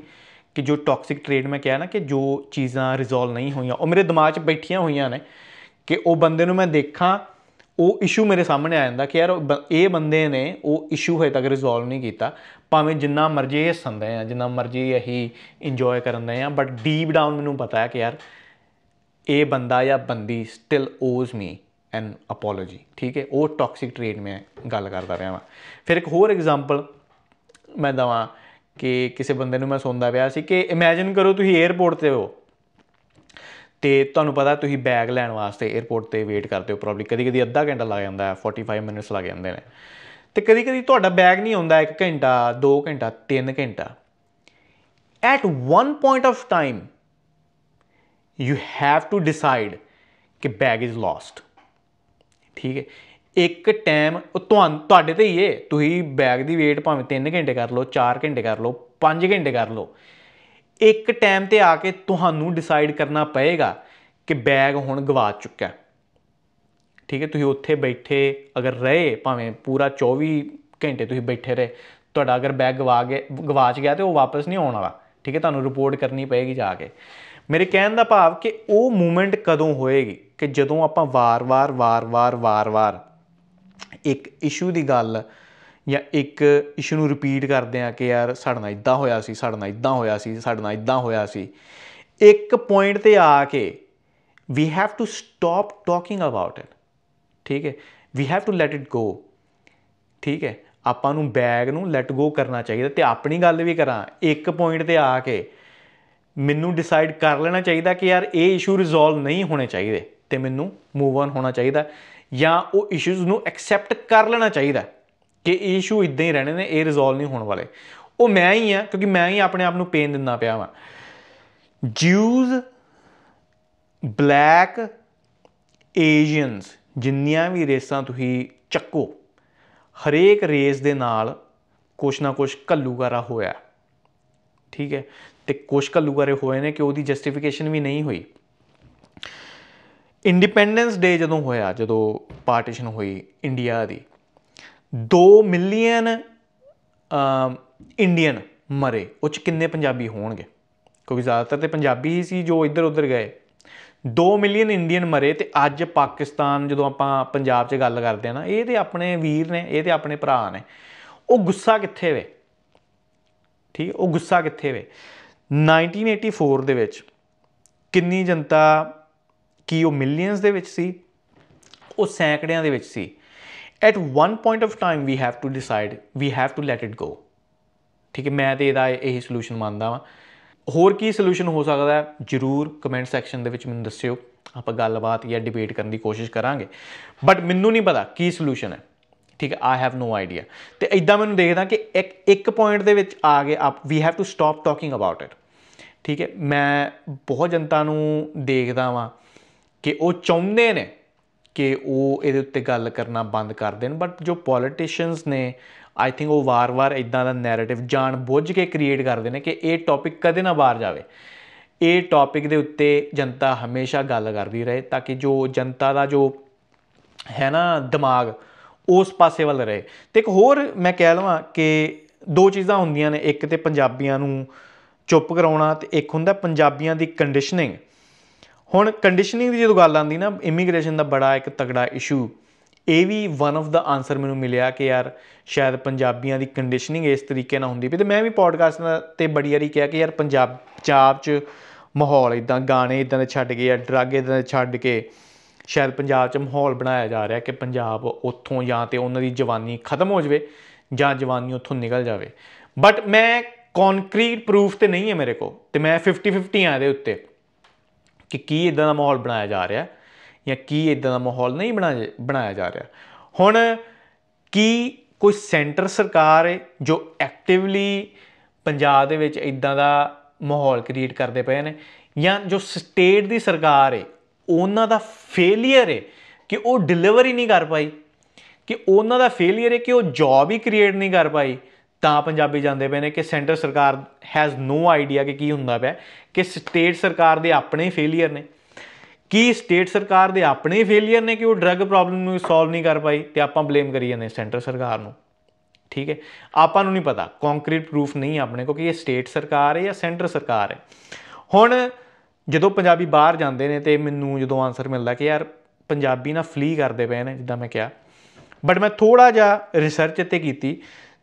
ਕਿ ਜੋ ਟੌਕਸਿਕ ਟ੍ਰੇਡ ਮੈਂ ਕਿਹਾ ਨਾ ਕਿ ਜੋ ਚੀਜ਼ਾਂ ਰਿਜ਼ੋਲਵ ਨਹੀਂ ਹੋਈਆਂ ਉਹ ਮੇਰੇ ਦਿਮਾਗ 'ਚ ਬੈਠੀਆਂ ਹੋਈਆਂ ਨੇ ਕਿ ਉਹ ਬੰਦੇ ਨੂੰ ਮੈਂ ਦੇਖਾਂ ਉਹ ਇਸ਼ੂ ਮੇਰੇ ਸਾਹਮਣੇ ਆ ਜਾਂਦਾ ਕਿ ਯਾਰ ਇਹ ਬੰਦੇ ਨੇ ਉਹ ਇਸ਼ੂ ਹੈ ਤੱਕ ਰਿਜ਼ੋਲਵ ਨਹੀਂ ਕੀਤਾ ਭਾਵੇਂ ਜਿੰਨਾ ਮਰਜ਼ੀ ਇਹ ਸੰਦੇ ਆ ਜਿੰਨਾ ਮਰਜ਼ੀ ਇਹੀ ਇੰਜੋਏ ਕਰਨਦੇ ਆ ਬਟ ਡੀਪ ਡਾਊਨ ਮੈਨੂੰ ਪਤਾ ਹੈ ਕਿ ਯਾਰ ਇਹ ਬੰਦਾ ਜਾਂ ਬੰਦੀ still owes me an apology ਠੀਕ ਹੈ ਉਹ ਟਾਕਸਿਕ ਟ੍ਰੇਡ ਮੈਂ ਗੱਲ ਕਰਦਾ ਰਿਹਾ ਵਾਂ ਫਿਰ ਇੱਕ ਹੋਰ ਐਗਜ਼ਾਮਪਲ ਮੈਂ ਦਵਾਂ ਕਿ ਕਿਸੇ ਬੰਦੇ ਨੂੰ ਮੈਂ ਸੁਣਦਾ ਪਿਆ ਸੀ ਕਿ ਇਮੇਜਿਨ ਕਰੋ ਤੁਸੀਂ 에어ਪੋਰਟ ਤੇ ਹੋ ਤੇ ਤੁਹਾਨੂੰ ਪਤਾ ਤੁਸੀਂ ਬੈਗ ਲੈਣ ਵਾਸਤੇ 에어ਪੋਰਟ ਤੇ ਵੇਟ ਕਰਦੇ ਹੋ ਪ੍ਰੋਬਬਲੀ ਕਦੀ ਕਦੀ ਅੱਧਾ ਘੰਟਾ ਲੱਗ ਜਾਂਦਾ ਹੈ 45 ਮਿੰਟਸ ਲੱਗ ਜਾਂਦੇ ਨੇ ਤੇ ਕਦੀ ਕਦੀ ਤੁਹਾਡਾ ਬੈਗ ਨਹੀਂ ਹੁੰਦਾ 1 ਘੰਟਾ 2 ਘੰਟਾ 3 ਘੰਟਾ at 1 point of time you have to decide ਕਿ ਬੈਗ ਇਜ਼ ਲੌਸਟ ਠੀਕ ਹੈ ਇੱਕ ਟਾਈਮ ਤੁਹਾਡੇ ਤੇ ਹੀ ਏ ਤੁਸੀਂ ਬੈਗ ਦੀ ਵੇਟ ਭਾਵੇਂ 3 ਘੰਟੇ ਕਰ ਲਓ 4 ਘੰਟੇ ਕਰ ਲਓ 5 ਘੰਟੇ ਕਰ ਲਓ ਇੱਕ ਟਾਈਮ ਤੇ ਆ ਕੇ ਤੁਹਾਨੂੰ ਡਿਸਾਈਡ ਕਰਨਾ ਪਏਗਾ ਕਿ ਬੈਗ ਹੁਣ ਗਵਾ ਚੁੱਕਾ ਠੀਕ ਹੈ ਤੁਸੀਂ ਉੱਥੇ ਬੈਠੇ ਅਗਰ ਰਹੇ ਭਾਵੇਂ ਪੂਰਾ 24 ਘੰਟੇ ਤੁਸੀਂ ਬੈਠੇ ਰਹੇ ਤੁਹਾਡਾ ਅਗਰ ਬੈਗ ਗਵਾ ਗਿਆ ਗਵਾਚ ਗਿਆ ਤੇ ਉਹ ਵਾਪਸ ਨਹੀਂ ਆਉਣ ਵਾਲਾ ਠੀਕ ਹੈ ਤੁਹਾਨੂੰ ਰਿਪੋਰਟ ਕਰਨੀ ਪਏਗੀ ਜਾ ਕੇ ਮੇਰੇ ਕਹਿਣ ਦਾ ਭਾਵ ਕਿ ਉਹ ਮੂਮੈਂਟ ਕਦੋਂ ਹੋਏਗੀ ਕਿ ਜਦੋਂ ਆਪਾਂ ਵਾਰ-ਵਾਰ ਵਾਰ-ਵਾਰ ਵਾਰ-ਵਾਰ ਇੱਕ ਇਸ਼ੂ ਦੀ ਗੱਲ ਜਾਂ ਇੱਕ ਇਸ਼ੂ ਨੂੰ ਰਿਪੀਟ ਕਰਦੇ ਆ ਕਿ ਯਾਰ ਸਾਡੇ ਨਾਲ ਇਦਾਂ ਹੋਇਆ ਸੀ ਸਾਡੇ ਨਾਲ ਇਦਾਂ ਹੋਇਆ ਸੀ ਸਾਡੇ ਨਾਲ ਇਦਾਂ ਹੋਇਆ ਸੀ ਇੱਕ ਪੁਆਇੰਟ ਤੇ ਆ ਕੇ we have to stop talking about it ਠੀਕ ਹੈ we have to let it go ਠੀਕ ਹੈ ਆਪਾਂ ਨੂੰ ਬੈਗ ਨੂੰ ਲੈਟ ਗੋ ਕਰਨਾ ਚਾਹੀਦਾ ਤੇ ਆਪਣੀ ਗੱਲ ਵੀ ਕਰਾਂ ਇੱਕ ਪੁਆਇੰਟ ਤੇ ਆ ਕੇ ਮੈਨੂੰ ਡਿਸਾਈਡ ਕਰ ਲੈਣਾ ਚਾਹੀਦਾ ਕਿ ਯਾਰ ਇਹ ਇਸ਼ੂ ਰਿਜ਼ੋਲਵ ਨਹੀਂ ਹੋਣੇ ਚਾਹੀਦੇ ਤੇ ਮੈਨੂੰ ਮੂਵ ਔਨ ਹੋਣਾ ਚਾਹੀਦਾ ਜਾਂ ਉਹ ਇਸ਼ੂਜ਼ ਨੂੰ ਐਕਸੈਪਟ ਕਰ ਲੈਣਾ ਚਾਹੀਦਾ ਕਿ ਇਸ਼ੂ ਇਦਾਂ ਹੀ ਰਹਿਣੇ ਨੇ ਇਹ ਰਿਜ਼ੋਲਵ ਨਹੀਂ ਹੋਣ ਵਾਲੇ ਉਹ ਮੈਂ ਹੀ ਆ ਕਿਉਂਕਿ ਮੈਂ ਹੀ ਆਪਣੇ ਆਪ ਨੂੰ ਪੇਨ ਦਿੰਦਾ ਪਿਆ ਵਾਂ ਜੂਸ ਬਲੈਕ ਏਸ਼ੀਅਨਸ ਜਿੰਨੀਆਂ ਵੀ ਰੇਸਾਂ ਤੁਸੀਂ ਚੱਕੋ ਹਰੇਕ ਰੇਸ ਦੇ ਨਾਲ ਕੁਛ ਨਾ ਕੁਛ ਕੱਲੂਗਾਰਾ ਹੋਇਆ ਠੀਕ ਹੈ ਤੇ ਕੁਛ ਕੱਲੂਗਾਰੇ ਹੋਏ ਨੇ ਕਿ ਉਹਦੀ ਜਸਟੀਫਿਕੇਸ਼ਨ ਵੀ ਨਹੀਂ ਹੋਈ ਇੰਡੀਪੈਂਡੈਂਸ ਡੇ ਜਦੋਂ ਹੋਇਆ ਜਦੋਂ ਪਾਰਟੀਸ਼ਨ ਹੋਈ ਇੰਡੀਆ ਦੀ 2 ਮਿਲੀਅਨ ਇੰਡੀਅਨ ਮਰੇ ਉੱਚ ਕਿੰਨੇ ਪੰਜਾਬੀ ਹੋਣਗੇ ਕਿਉਂਕਿ ਜ਼ਿਆਦਾਤਰ ਤੇ ਪੰਜਾਬੀ ਹੀ ਸੀ ਜੋ ਇੱਧਰ ਉੱਧਰ ਗਏ 2 ਮਿਲੀਅਨ ਇੰਡੀਅਨ ਮਰੇ ਤੇ ਅੱਜ ਪਾਕਿਸਤਾਨ ਜਦੋਂ ਆਪਾਂ ਪੰਜਾਬ 'ਚ ਗੱਲ ਕਰਦੇ ਆ ਨਾ ਇਹ ਤੇ ਆਪਣੇ ਵੀਰ ਨੇ ਇਹ ਤੇ ਆਪਣੇ ਭਰਾ ਨੇ ਉਹ ਗੁੱਸਾ ਕਿੱਥੇ ਵੇ ਠੀਕ ਉਹ ਗੁੱਸਾ ਕਿੱਥੇ ਵੇ 1984 ਦੇ ਵਿੱਚ ਕਿੰਨੀ ਜਨਤਾ ਕੀ ਉਹ ਮਿਲੀਅਨਸ ਦੇ ਵਿੱਚ ਸੀ ਉਹ ਸੈਂਕੜਿਆਂ ਦੇ ਵਿੱਚ ਸੀ at one point of time we have to decide we have to let it go ਠੀਕ ਹੈ ਮੈਂ ਤੇ ਇਹਦਾ ਇਹ ਸੋਲੂਸ਼ਨ ਮੰਨਦਾ ਹਾਂ ਹੋਰ ਕੀ ਸੋਲੂਸ਼ਨ ਹੋ ਸਕਦਾ ਹੈ ਜਰੂਰ ਕਮੈਂਟ ਸੈਕਸ਼ਨ ਦੇ ਵਿੱਚ ਮੈਨੂੰ ਦੱਸਿਓ ਆਪਾਂ ਗੱਲਬਾਤ ਜਾਂ ਡਿਬੇਟ ਕਰਨ ਦੀ ਕੋਸ਼ਿਸ਼ ਕਰਾਂਗੇ ਬਟ ਮੈਨੂੰ ਨਹੀਂ ਪਤਾ ਕੀ ਸੋਲੂਸ਼ਨ ਹੈ ਠੀਕ ਹੈ ਆਈ ਹੈਵ ਨੋ ਆਈਡੀਆ ਤੇ ਇਦਾਂ ਮੈਨੂੰ ਦੇਖਦਾ ਕਿ ਇੱਕ ਇੱਕ ਪੁਆਇੰਟ ਦੇ ਵਿੱਚ ਆ ਗਏ ਆਪ we have to stop talking about it ਠੀਕ ਹੈ ਮੈਂ ਬਹੁਤ ਜਨਤਾ ਨੂੰ ਦੇਖਦਾ ਵਾਂ ਕਿ ਉਹ ਚਾਹੁੰਦੇ ਨੇ ਕਿ ਉਹ ਇਹਦੇ ਉੱਤੇ ਗੱਲ ਕਰਨਾ ਬੰਦ ਕਰ ਦੇਣ ਬਟ ਜੋ ਪੋਲਿਟਿਸ਼ੀਅਨਸ ਨੇ ਆਈ ਥਿੰਕ ਉਹ ਵਾਰ-ਵਾਰ ਇਦਾਂ ਦਾ ਨੈਰੇਟਿਵ ਜਾਣ ਬੁੱਝ ਕੇ ਕ੍ਰੀਏਟ ਕਰਦੇ ਨੇ ਕਿ ਇਹ ਟੌਪਿਕ ਕਦੇ ਨਾ ਬਾਹਰ ਜਾਵੇ ਇਹ ਟੌਪਿਕ ਦੇ ਉੱਤੇ ਜਨਤਾ ਹਮੇਸ਼ਾ ਗੱਲ ਕਰਦੀ ਰਹੇ ਤਾਂ ਕਿ ਜੋ ਜਨਤਾ ਦਾ ਜੋ ਹੈ ਨਾ ਦਿਮਾਗ ਉਸ ਪਾਸੇ ਵੱਲ ਰਹੇ ਤੇ ਇੱਕ ਹੋਰ ਮੈਂ ਕਹਿ ਲਵਾਂ ਕਿ ਦੋ ਚੀਜ਼ਾਂ ਹੁੰਦੀਆਂ ਨੇ ਇੱਕ ਤੇ ਪੰਜਾਬੀਆਂ ਨੂੰ ਚੁੱਪ ਕਰਾਉਣਾ ਤੇ ਇੱਕ ਹੁੰਦਾ ਪੰਜਾਬੀਆਂ ਦੀ ਕੰਡੀਸ਼ਨਿੰਗ ਹੁਣ ਕੰਡੀਸ਼ਨਿੰਗ ਦੀ ਜਦੋਂ ਗੱਲ ਆਂਦੀ ਨਾ ਇਮੀਗ੍ਰੇਸ਼ਨ ਦਾ ਬੜਾ ਇੱਕ ਤਗੜਾ ਇਸ਼ੂ ਇਹ ਵੀ ਵਨ ਆਫ ਦਾ ਆਨਸਰ ਮੈਨੂੰ ਮਿਲਿਆ ਕਿ ਯਾਰ ਸ਼ਾਇਦ ਪੰਜਾਬੀਆਂ ਦੀ ਕੰਡੀਸ਼ਨਿੰਗ ਇਸ ਤਰੀਕੇ ਨਾਲ ਹੁੰਦੀ ਵੀ ਤੇ ਮੈਂ ਵੀ ਪੋਡਕਾਸਟ ਤੇ ਬੜੀ ਵਾਰੀ ਕਿਹਾ ਕਿ ਯਾਰ ਪੰਜਾਬ ਚਾਪ ਚ ਮਾਹੌਲ ਇਦਾਂ ਗਾਣੇ ਇਦਾਂ ਦੇ ਛੱਡ ਗਏ ਆ ਡਰੱਗ ਇਦਾਂ ਦੇ ਛੱਡ ਕੇ ਸ਼ਾਇਦ ਪੰਜਾਬ 'ਚ ਮਾਹੌਲ ਬਣਾਇਆ ਜਾ ਰਿਹਾ ਕਿ ਪੰਜਾਬ ਉੱਥੋਂ ਜਾਂ ਤੇ ਉਹਨਾਂ ਦੀ ਜਵਾਨੀ ਖਤਮ ਹੋ ਜਾਵੇ ਜਾਂ ਜਵਾਨੀ ਉੱਥੋਂ ਨਿਕਲ ਜਾਵੇ ਬਟ ਮੈਂ ਕੰਕਰੀਟ ਪ੍ਰੂਫ ਤੇ ਨਹੀਂ ਹੈ ਮੇਰੇ ਕੋ ਤੇ ਮੈਂ 50 50 ਆ ਦੇ ਉੱਤੇ ਕਿ ਕੀ ਇਦਾਂ ਦਾ ਮਾਹੌਲ ਬਣਾਇਆ ਜਾ ਰਿਹਾ ਜਾਂ ਕੀ ਇਦਾਂ ਦਾ ਮਾਹੌਲ ਨਹੀਂ ਬਣਾਇਆ ਬਣਾਇਆ ਜਾ ਰਿਹਾ ਹੁਣ ਕੀ ਕੋਈ ਸੈਂਟਰ ਸਰਕਾਰ ਹੈ ਜੋ ਐਕਟਿਵਲੀ ਪੰਜਾਬ ਦੇ ਵਿੱਚ ਇਦਾਂ ਦਾ ਮਾਹੌਲ ਕ੍ਰੀਏਟ ਕਰਦੇ ਪਏ ਨੇ ਜਾਂ ਜੋ ਸਟੇਟ ਦੀ ਸਰਕਾਰ ਹੈ ਉਹਨਾਂ ਦਾ ਫੇਲਿਅਰ ਹੈ ਕਿ ਉਹ ਡਿਲੀਵਰੀ ਨਹੀਂ ਕਰ ਪਾਈ ਕਿ ਉਹਨਾਂ ਦਾ ਫੇਲਿਅਰ ਹੈ ਕਿ ਉਹ ਜੌਬ ਹੀ ਕ੍ਰੀਏਟ ਨਹੀਂ ਕਰ ਪਾਈ ਤਾਂ ਪੰਜਾਬੀ ਜਾਂਦੇ ਪਏ ਨੇ ਕਿ ਸੈਂਟਰ ਸਰਕਾਰ ਹੈਜ਼ ਨੋ ਆਈਡੀਆ ਕਿ ਕੀ ਹੁੰਦਾ ਪਿਆ ਕਿ ਸਟੇਟ ਸਰਕਾਰ ਦੇ ਆਪਣੇ ਫੇਲਿਅਰ ਨੇ ਕੀ ਸਟੇਟ ਸਰਕਾਰ ਦੇ ਆਪਣੇ ਫੇਲਿਅਰ ਨੇ ਕਿ ਉਹ ਡਰੱਗ ਪ੍ਰੋਬਲਮ ਨੂੰ ਸੋਲਵ ਨਹੀਂ ਕਰ ਪਾਈ ਤੇ ਆਪਾਂ ਬਲੇਮ ਕਰੀ ਜਾਂਦੇ ਸੈਂਟਰ ਸਰਕਾਰ ਨੂੰ ਠੀਕ ਹੈ ਆਪਾਂ ਨੂੰ ਨਹੀਂ ਪਤਾ ਕੰਕਰੀਟ ਪ੍ਰੂਫ ਨਹੀਂ ਆਪਣੇ ਕੋ ਕਿ ਇਹ ਸਟੇਟ ਸਰਕਾਰ ਹੈ ਜਾਂ ਸੈਂਟਰ ਸਰਕਾਰ ਹੈ ਹੁਣ ਜਦੋਂ ਪੰਜਾਬੀ ਬਾਹਰ ਜਾਂਦੇ ਨੇ ਤੇ ਮੈਨੂੰ ਜਦੋਂ ਆਨਸਰ ਮਿਲਦਾ ਕਿ ਯਾਰ ਪੰਜਾਬੀ ਨਾ ਫਲੀ ਕਰਦੇ ਪਏ ਨੇ ਜਿੱਦਾਂ ਮੈਂ ਕਿਹਾ ਬਟ ਮੈਂ ਥੋੜਾ ਜਿਹਾ ਰਿਸਰਚ ਤੇ ਕੀਤੀ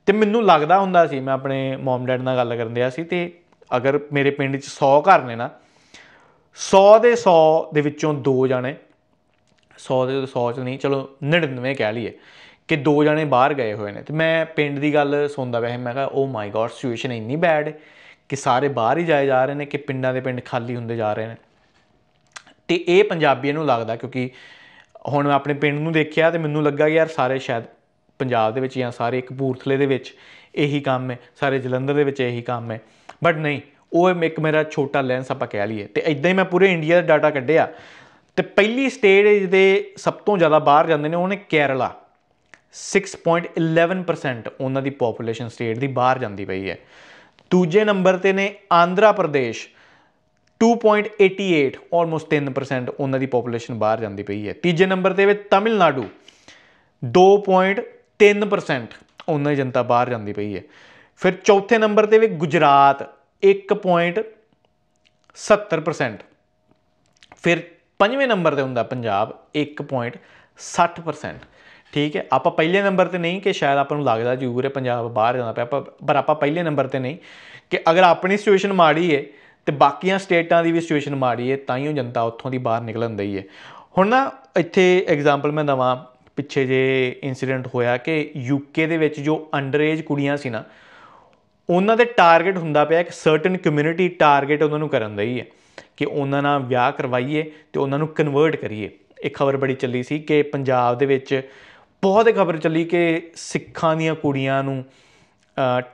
ਤੇ ਮੈਨੂੰ ਲੱਗਦਾ ਹੁੰਦਾ ਸੀ ਮੈਂ ਆਪਣੇ ਮਮ ਡੈਡ ਨਾਲ ਗੱਲ ਕਰਨ ਦਿਆ ਸੀ ਤੇ ਅਗਰ ਮੇਰੇ ਪਿੰਡ 'ਚ 100 ਘਰ ਨੇ ਨਾ 100 ਦੇ 100 ਦੇ ਵਿੱਚੋਂ ਦੋ ਜਾਣੇ 100 ਦੇ 100 ਚ ਨਹੀਂ ਚਲੋ 99 ਕਹਿ ਲਈਏ ਕਿ ਦੋ ਜਾਣੇ ਬਾਹਰ ਗਏ ਹੋਏ ਨੇ ਤੇ ਮੈਂ ਪਿੰਡ ਦੀ ਗੱਲ ਸੁਣਦਾ ਵੈਸੇ ਮੈਂ ਕਹਾ ਓ ਮਾਈ ਗॉड ਸਿਚੁਏਸ਼ਨ ਇੰਨੀ ਬੈਡ ਕਿ ਸਾਰੇ ਬਾਹਰ ਹੀ ਜਾਏ ਜਾ ਰਹੇ ਨੇ ਕਿ ਪਿੰਡਾਂ ਦੇ ਪਿੰਡ ਖਾਲੀ ਹੁੰਦੇ ਜਾ ਰਹੇ ਨੇ ਤੇ ਇਹ ਪੰਜਾਬੀਆਂ ਨੂੰ ਲੱਗਦਾ ਕਿਉਂਕਿ ਹੁਣ ਮੈਂ ਆਪਣੇ ਪਿੰਡ ਨੂੰ ਦੇਖਿਆ ਤੇ ਮੈਨੂੰ ਲੱਗਾ ਕਿ ਯਾਰ ਸਾਰੇ ਸ਼ਾਇਦ ਪੰਜਾਬ ਦੇ ਵਿੱਚ ਜਾਂ ਸਾਰੇ ਕਪੂਰਥਲੇ ਦੇ ਵਿੱਚ ਇਹੀ ਕੰਮ ਹੈ ਸਾਰੇ ਜਲੰਧਰ ਦੇ ਵਿੱਚ ਇਹੀ ਕੰਮ ਹੈ ਬਟ ਨਹੀਂ ਉਹ ਇੱਕ ਮੇਰਾ ਛੋਟਾ ਲੈਂਸ ਆਪਾਂ ਕਹਿ ਲਈਏ ਤੇ ਇਦਾਂ ਹੀ ਮੈਂ ਪੂਰੇ ਇੰਡੀਆ ਦਾ ਡਾਟਾ ਕੱਢਿਆ ਤੇ ਪਹਿਲੀ ਸਟੇਟ ਦੇ ਸਭ ਤੋਂ ਜ਼ਿਆਦਾ ਬਾਹਰ ਜਾਂਦੇ ਨੇ ਉਹਨੇ ਕੇਰਲਾ 6.11% ਉਹਨਾਂ ਦੀ ਪੋਪੂਲੇਸ਼ਨ ਸਟੇਟ ਦੀ ਬਾਹਰ ਜਾਂਦੀ ਪਈ ਹੈ ਦੂਜੇ ਨੰਬਰ ਤੇ ਨੇ ਆਂਧਰਾ ਪ੍ਰਦੇਸ਼ 2.88 ਆਲਮੋਸਟ 3% ਉਹਨਾਂ ਦੀ ਪੋਪੂਲੇਸ਼ਨ ਬਾਹਰ ਜਾਂਦੀ ਪਈ ਹੈ ਤੀਜੇ ਨੰਬਰ ਤੇ ਵਿੱਚ ਤਾਮਿਲਨਾਡੂ 2. 3% ਉਹਨਾਂ ਦੀ ਜਨਤਾ ਬਾਹਰ ਜਾਂਦੀ ਪਈ ਹੈ ਫਿਰ ਚੌਥੇ ਨੰਬਰ ਤੇ ਵੀ ਗੁਜਰਾਤ 1.70% ਫਿਰ ਪੰਜਵੇਂ ਨੰਬਰ ਤੇ ਹੁੰਦਾ ਪੰਜਾਬ 1.60% ਠੀਕ ਹੈ ਆਪਾਂ ਪਹਿਲੇ ਨੰਬਰ ਤੇ ਨਹੀਂ ਕਿ ਸ਼ਾਇਦ ਆਪਾਂ ਨੂੰ ਲੱਗਦਾ ਜ਼ਰੂਰ ਹੈ ਪੰਜਾਬ ਬਾਹਰ ਜਾਂਦਾ ਪਿਆ ਪਰ ਆਪਾਂ ਪਹਿਲੇ ਨੰਬਰ ਤੇ ਨਹੀਂ ਕਿ ਅਗਰ ਆਪਣੀ ਸਿਚੁਏਸ਼ਨ ਮਾੜੀ ਹੈ ਤੇ ਬਾਕੀਆਂ ਸਟੇਟਾਂ ਦੀ ਵੀ ਸਿਚੁਏਸ਼ਨ ਮਾੜੀ ਹੈ ਤਾਂ ਹੀ ਉਹ ਜਨਤਾ ਉੱਥੋਂ ਦੀ ਬਾਹਰ ਨਿਕਲਣ ਦਈ ਹੈ ਹੁਣ ਨਾ ਇੱਥੇ ਐਗਜ਼ਾਮਪਲ ਮੈਂ ਦਵਾਂ ਪਿੱਛੇ ਜੇ ਇਨਸੀਡੈਂਟ ਹੋਇਆ ਕਿ ਯੂਕੇ ਦੇ ਵਿੱਚ ਜੋ ਏਜ ਕੁੜੀਆਂ ਸੀ ਨਾ ਉਹਨਾਂ ਦੇ ਟਾਰਗੇਟ ਹੁੰਦਾ ਪਿਆ ਇੱਕ ਸਰਟਨ ਕਮਿਊਨਿਟੀ ਟਾਰਗੇਟ ਉਹਨਾਂ ਨੂੰ ਕਰਨ ਦਾ ਹੀ ਹੈ ਕਿ ਉਹਨਾਂ ਨਾਲ ਵਿਆਹ ਕਰਵਾਈਏ ਤੇ ਉਹਨਾਂ ਨੂੰ ਕਨਵਰਟ ਕਰੀਏ ਇਹ ਖਬਰ ਬੜੀ ਚੱਲੀ ਸੀ ਕਿ ਪੰਜਾਬ ਦੇ ਵਿੱਚ ਬਹੁਤ ਖਬਰ ਚੱਲੀ ਕਿ ਸਿੱਖਾਂ ਦੀਆਂ ਕੁੜੀਆਂ ਨੂੰ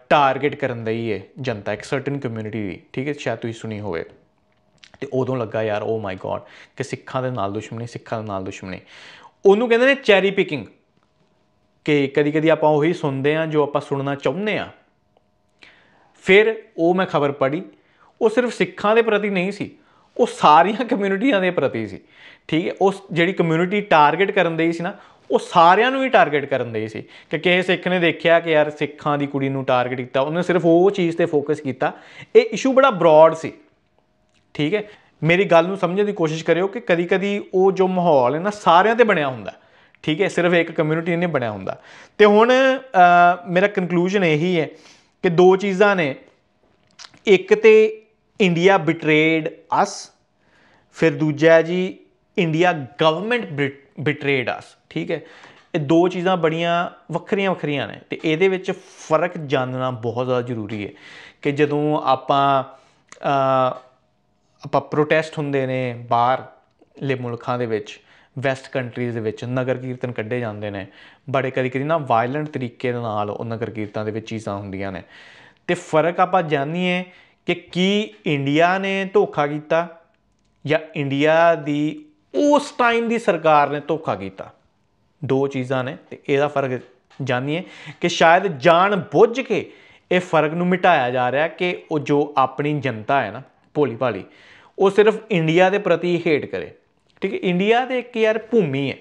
ਟਾਰਗੇਟ ਕਰਨ ਦਾ ਹੀ ਹੈ ਜਨਤਾ ਇੱਕ ਸਰਟਨ ਕਮਿਊਨਿਟੀ ਦੀ ਠੀਕ ਹੈ ਸ਼ਾਇਦ ਤੁਸੀਂ ਸੁਣੀ ਹੋਵੇ ਤੇ ਉਦੋਂ ਲੱਗਾ ਯਾਰ ਓ ਮਾਈ ਗॉड ਕਿ ਸਿੱਖਾਂ ਦੇ ਨਾਲ ਦੁਸ਼ਮਣੀ ਸਿੱਖਾਂ ਦੇ ਨਾਲ ਦੁਸ਼ਮਣੀ ਉਹਨੂੰ ਕਹਿੰਦੇ ਨੇ ਚੈਰੀ ਪਿਕਿੰਗ ਕਿ ਕਦੀ ਕਦੀ ਆਪਾਂ ਉਹੀ ਸੁਣਦੇ ਆ ਜੋ ਆਪਾਂ ਸੁਣਨਾ ਚਾਹੁੰਦੇ ਆ ਫਿਰ ਉਹ ਮੈਂ ਖਬਰ ਪੜ੍ਹੀ ਉਹ ਸਿਰਫ ਸਿੱਖਾਂ ਦੇ ਪ੍ਰਤੀ ਨਹੀਂ ਸੀ ਉਹ ਸਾਰੀਆਂ ਕਮਿਊਨਿਟੀਆਂ ਦੇ ਪ੍ਰਤੀ ਸੀ ਠੀਕ ਹੈ ਉਸ ਜਿਹੜੀ ਕਮਿਊਨਿਟੀ ਟਾਰਗੇਟ ਕਰਨ ਦੇ ਸੀ ਨਾ ਉਹ ਸਾਰਿਆਂ ਨੂੰ ਹੀ ਟਾਰਗੇਟ ਕਰਨ ਦੇ ਸੀ ਕਿ ਕਿਸੇ ਸਿੱਖ ਨੇ ਦੇਖਿਆ ਕਿ ਯਾਰ ਸਿੱਖਾਂ ਦੀ ਕੁੜੀ ਨੂੰ ਟਾਰਗੇਟ ਕੀਤਾ ਉਹਨੇ ਸਿਰਫ ਉਹ ਚੀਜ਼ ਤੇ ਫੋਕਸ ਕੀਤਾ ਇਹ ਇਸ਼ੂ ਬੜਾ ਬ੍ਰੌਡ ਸੀ ਠੀਕ ਹੈ ਮੇਰੀ ਗੱਲ ਨੂੰ ਸਮਝਣ ਦੀ ਕੋਸ਼ਿਸ਼ ਕਰਿਓ ਕਿ ਕਦੀ-ਕਦੀ ਉਹ ਜੋ ਮਾਹੌਲ ਹੈ ਨਾ ਸਾਰਿਆਂ ਤੇ ਬਣਿਆ ਹੁੰਦਾ ਠੀਕ ਹੈ ਸਿਰਫ ਇੱਕ ਕਮਿਊਨਿਟੀ ਨੇ ਬਣਿਆ ਹੁੰਦਾ ਤੇ ਹੁਣ ਮੇਰਾ ਕਨਕਲੂਜਨ ਇਹੀ ਹੈ ਕਿ ਦੋ ਚੀਜ਼ਾਂ ਨੇ ਇੱਕ ਤੇ ਇੰਡੀਆ ਬਿਟਰੇਡ ਅਸ ਫਿਰ ਦੂਜਾ ਜੀ ਇੰਡੀਆ ਗਵਰਨਮੈਂਟ ਬਿਟਰੇਡ ਅਸ ਠੀਕ ਹੈ ਇਹ ਦੋ ਚੀਜ਼ਾਂ ਬੜੀਆਂ ਵੱਖਰੀਆਂ ਵੱਖਰੀਆਂ ਨੇ ਤੇ ਇਹਦੇ ਵਿੱਚ ਫਰਕ ਜਾਣਨਾ ਬਹੁਤ ਜ਼ਿਆਦਾ ਜ਼ਰੂਰੀ ਹੈ ਕਿ ਜਦੋਂ ਆਪਾਂ ਆਪਾਂ ਪ੍ਰੋਟੈਸਟ ਹੁੰਦੇ ਨੇ ਬਾਹਰ ਲੇ ਮੁਲਕਾਂ ਦੇ ਵਿੱਚ ਵੈਸਟ ਕੰਟਰੀਜ਼ ਦੇ ਵਿੱਚ ਨਗਰ ਕੀਰਤਨ ਕੱਢੇ ਜਾਂਦੇ ਨੇ ਬੜੇ ਕਦੀ ਕਦੀ ਨਾ ਵਾਇਲੈਂਟ ਤਰੀਕੇ ਨਾਲ ਉਹ ਨਗਰ ਕੀਰਤਾਂ ਦੇ ਵਿੱਚ ਚੀਜ਼ਾਂ ਹੁੰਦੀਆਂ ਨੇ ਤੇ ਫਰਕ ਆਪਾਂ ਜਾਣੀਏ ਕਿ ਕੀ ਇੰਡੀਆ ਨੇ ਧੋਖਾ ਕੀਤਾ ਜਾਂ ਇੰਡੀਆ ਦੀ ਉਸ ਟਾਈਮ ਦੀ ਸਰਕਾਰ ਨੇ ਧੋਖਾ ਕੀਤਾ ਦੋ ਚੀਜ਼ਾਂ ਨੇ ਤੇ ਇਹਦਾ ਫਰਕ ਜਾਣੀਏ ਕਿ ਸ਼ਾਇਦ ਜਾਣ ਬੁੱਝ ਕੇ ਇਹ ਫਰਕ ਨੂੰ ਮਿਟਾਇਆ ਜਾ ਰਿਹਾ ਕਿ ਉਹ ਜੋ ਆਪਣੀ ਜਨਤਾ ਹੈ ਨਾ ਭੋਲੀ ਭਾਲੀ ਉਹ ਸਿਰਫ ਇੰਡੀਆ ਦੇ ਪ੍ਰਤੀ ਹੇਟ ਕਰੇ ਠੀਕ ਹੈ ਇੰਡੀਆ ਦੇ ਇੱਕ ਯਾਰ ਭੂਮੀ ਹੈ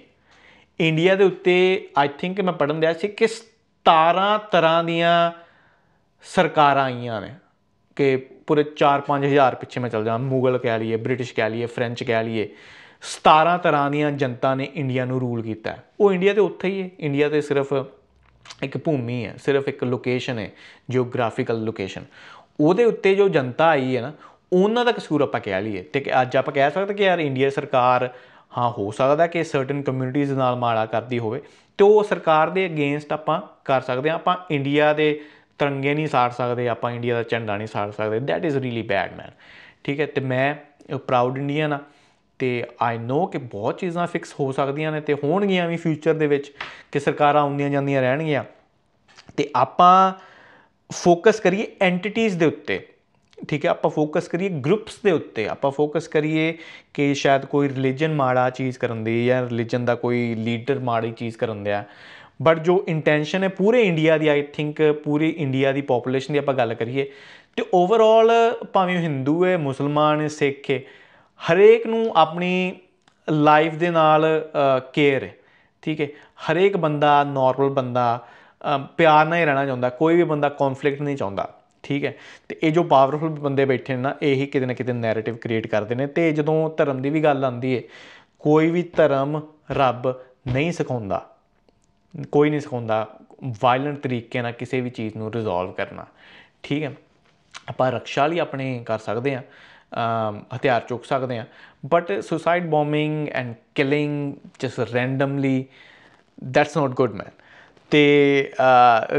ਇੰਡੀਆ ਦੇ ਉੱਤੇ ਆਈ ਥਿੰਕ ਮੈਂ ਪੜਨ ਦਿਆ ਸੀ ਕਿ 17 ਤਰ੍ਹਾਂ ਦੀਆਂ ਸਰਕਾਰਾਂ ਆਈਆਂ ਨੇ ਕਿ ਪੂਰੇ 4-5000 ਪਿੱਛੇ ਮੈਂ ਚੱਲ ਜਾ ਮੁਗਲ ਕਹਿ ਲਈਏ ਬ੍ਰਿਟਿਸ਼ ਕਹਿ ਲਈਏ ਫ੍ਰੈਂਚ ਕਹਿ ਲਈਏ 17 ਤਰ੍ਹਾਂ ਦੀਆਂ ਜਨਤਾ ਨੇ ਇੰਡੀਆ ਨੂੰ ਰੂਲ ਕੀਤਾ ਉਹ ਇੰਡੀਆ ਤੇ ਉੱਥੇ ਹੀ ਹੈ ਇੰਡੀਆ ਤੇ ਸਿਰਫ ਇੱਕ ਭੂਮੀ ਹੈ ਸਿਰਫ ਇੱਕ ਲੋਕੇਸ਼ਨ ਹੈ ਜੀਓਗ੍ਰਾਫੀਕਲ ਲੋਕੇਸ਼ਨ ਉਹਦੇ ਉੱਤੇ ਜੋ ਜਨਤਾ ਆਈ ਹੈ ਨਾ ਉਹਨਾਂ ਦਾ ਕਸੂਰ ਆਪਾਂ ਕਹਿ ਲਈਏ ਤੇ ਅੱਜ ਆਪਾਂ ਕਹਿ ਸਕਦੇ ਕਿ ਯਾਰ ਇੰਡੀਆ ਸਰਕਾਰ ਹਾਂ ਹੋ ਸਕਦਾ ਕਿ ਸਰਟਨ ਕਮਿਊਨਿਟੀਜ਼ ਨਾਲ ਮਾੜਾ ਕਰਦੀ ਹੋਵੇ ਤੇ ਉਹ ਸਰਕਾਰ ਦੇ ਅਗੇਂਸਟ ਆਪਾਂ ਕਰ ਸਕਦੇ ਆ ਆਪਾਂ ਇੰਡੀਆ ਦੇ ਤਿਰੰਗੇ ਨਹੀਂ ਸਾੜ ਸਕਦੇ ਆਪਾਂ ਇੰਡੀਆ ਦਾ ਝੰਡਾ ਨਹੀਂ ਸਾੜ ਸਕਦੇ that is really bad man ਠੀਕ ਹੈ ਤੇ ਮੈਂ ਪ੍ਰਾਊਡ ਇੰਡੀਅਨ ਆ ਤੇ ਆਈ ਨੋ ਕਿ ਬਹੁਤ ਚੀਜ਼ਾਂ ਫਿਕਸ ਹੋ ਸਕਦੀਆਂ ਨੇ ਤੇ ਹੋਣਗੀਆਂ ਵੀ ਫਿਊਚਰ ਦੇ ਵਿੱਚ ਕਿ ਸਰਕਾਰਾਂ ਆਉਂਦੀਆਂ ਜਾਂਦੀਆਂ ਰਹਿਣਗੀਆਂ ਤੇ ਆਪਾਂ ਫੋਕਸ ਕਰੀਏ ਐਂਟੀਟੀਆਂ ਦੇ ਉੱਤੇ ਠੀਕ ਹੈ ਆਪਾਂ ਫੋਕਸ ਕਰੀਏ ਗਰੁੱਪਸ ਦੇ ਉੱਤੇ ਆਪਾਂ ਫੋਕਸ ਕਰੀਏ ਕਿ ਸ਼ਾਇਦ ਕੋਈ ਰਿਲੀਜੀਅਨ ਮਾੜਾ ਚੀਜ਼ ਕਰਨ ਦੀ ਜਾਂ ਰਿਲੀਜੀਅਨ ਦਾ ਕੋਈ ਲੀਡਰ ਮਾੜੀ ਚੀਜ਼ ਕਰਨ ਦਿਆ ਬਟ ਜੋ ਇੰਟੈਂਸ਼ਨ ਹੈ ਪੂਰੇ ਇੰਡੀਆ ਦੀ ਆਈ ਥਿੰਕ ਪੂਰੀ ਇੰਡੀਆ ਦੀ ਪੋਪੂਲੇਸ਼ਨ ਦੀ ਆਪਾਂ ਗੱਲ ਕਰੀਏ ਤੇ ਓਵਰਆਲ ਭਾਵੇਂ ਹਿੰਦੂ ਹੈ ਮੁਸਲਮਾਨ ਹੈ ਸਿੱਖ ਹੈ ਹਰੇਕ ਨੂੰ ਆਪਣੀ ਲਾਈਫ ਦੇ ਨਾਲ ਕੇਅਰ ਹੈ ਠੀਕ ਹੈ ਹਰੇਕ ਬੰਦਾ ਨਾਰਮਲ ਬੰਦਾ ਪਿਆਰ ਨਾਲ ਹੀ ਰਹਿਣਾ ਚਾਹੁੰਦਾ ਕੋਈ ਵੀ ਬੰਦਾ ਕਨਫਲਿਕਟ ਨਹੀਂ ਚਾਹੁੰਦਾ ਠੀਕ ਹੈ ਤੇ ਇਹ ਜੋ ਪਾਵਰਫੁਲ ਬੰਦੇ ਬੈਠੇ ਨੇ ਨਾ ਇਹੀ ਕਿਤੇ ਨਾ ਕਿਤੇ ਨੈਰੇਟਿਵ ਕ੍ਰੀਏਟ ਕਰਦੇ ਨੇ ਤੇ ਜਦੋਂ ਧਰਮ ਦੀ ਵੀ ਗੱਲ ਆਉਂਦੀ ਹੈ ਕੋਈ ਵੀ ਧਰਮ ਰੱਬ ਨਹੀਂ ਸਿਖਾਉਂਦਾ ਕੋਈ ਨਹੀਂ ਸਿਖਾਉਂਦਾ ਵਾਇਲੈਂਟ ਤਰੀਕੇ ਨਾਲ ਕਿਸੇ ਵੀ ਚੀਜ਼ ਨੂੰ ਰਿਜ਼ੋਲਵ ਕਰਨਾ ਠੀਕ ਹੈ ਆਪਾਂ ਰਕਸ਼ਾ ਲਈ ਆਪਣੇ ਕਰ ਸਕਦੇ ਆ ਹਥਿਆਰ ਚੁੱਕ ਸਕਦੇ ਆ but suicide bombing and killing just randomly that's not good man ਤੇ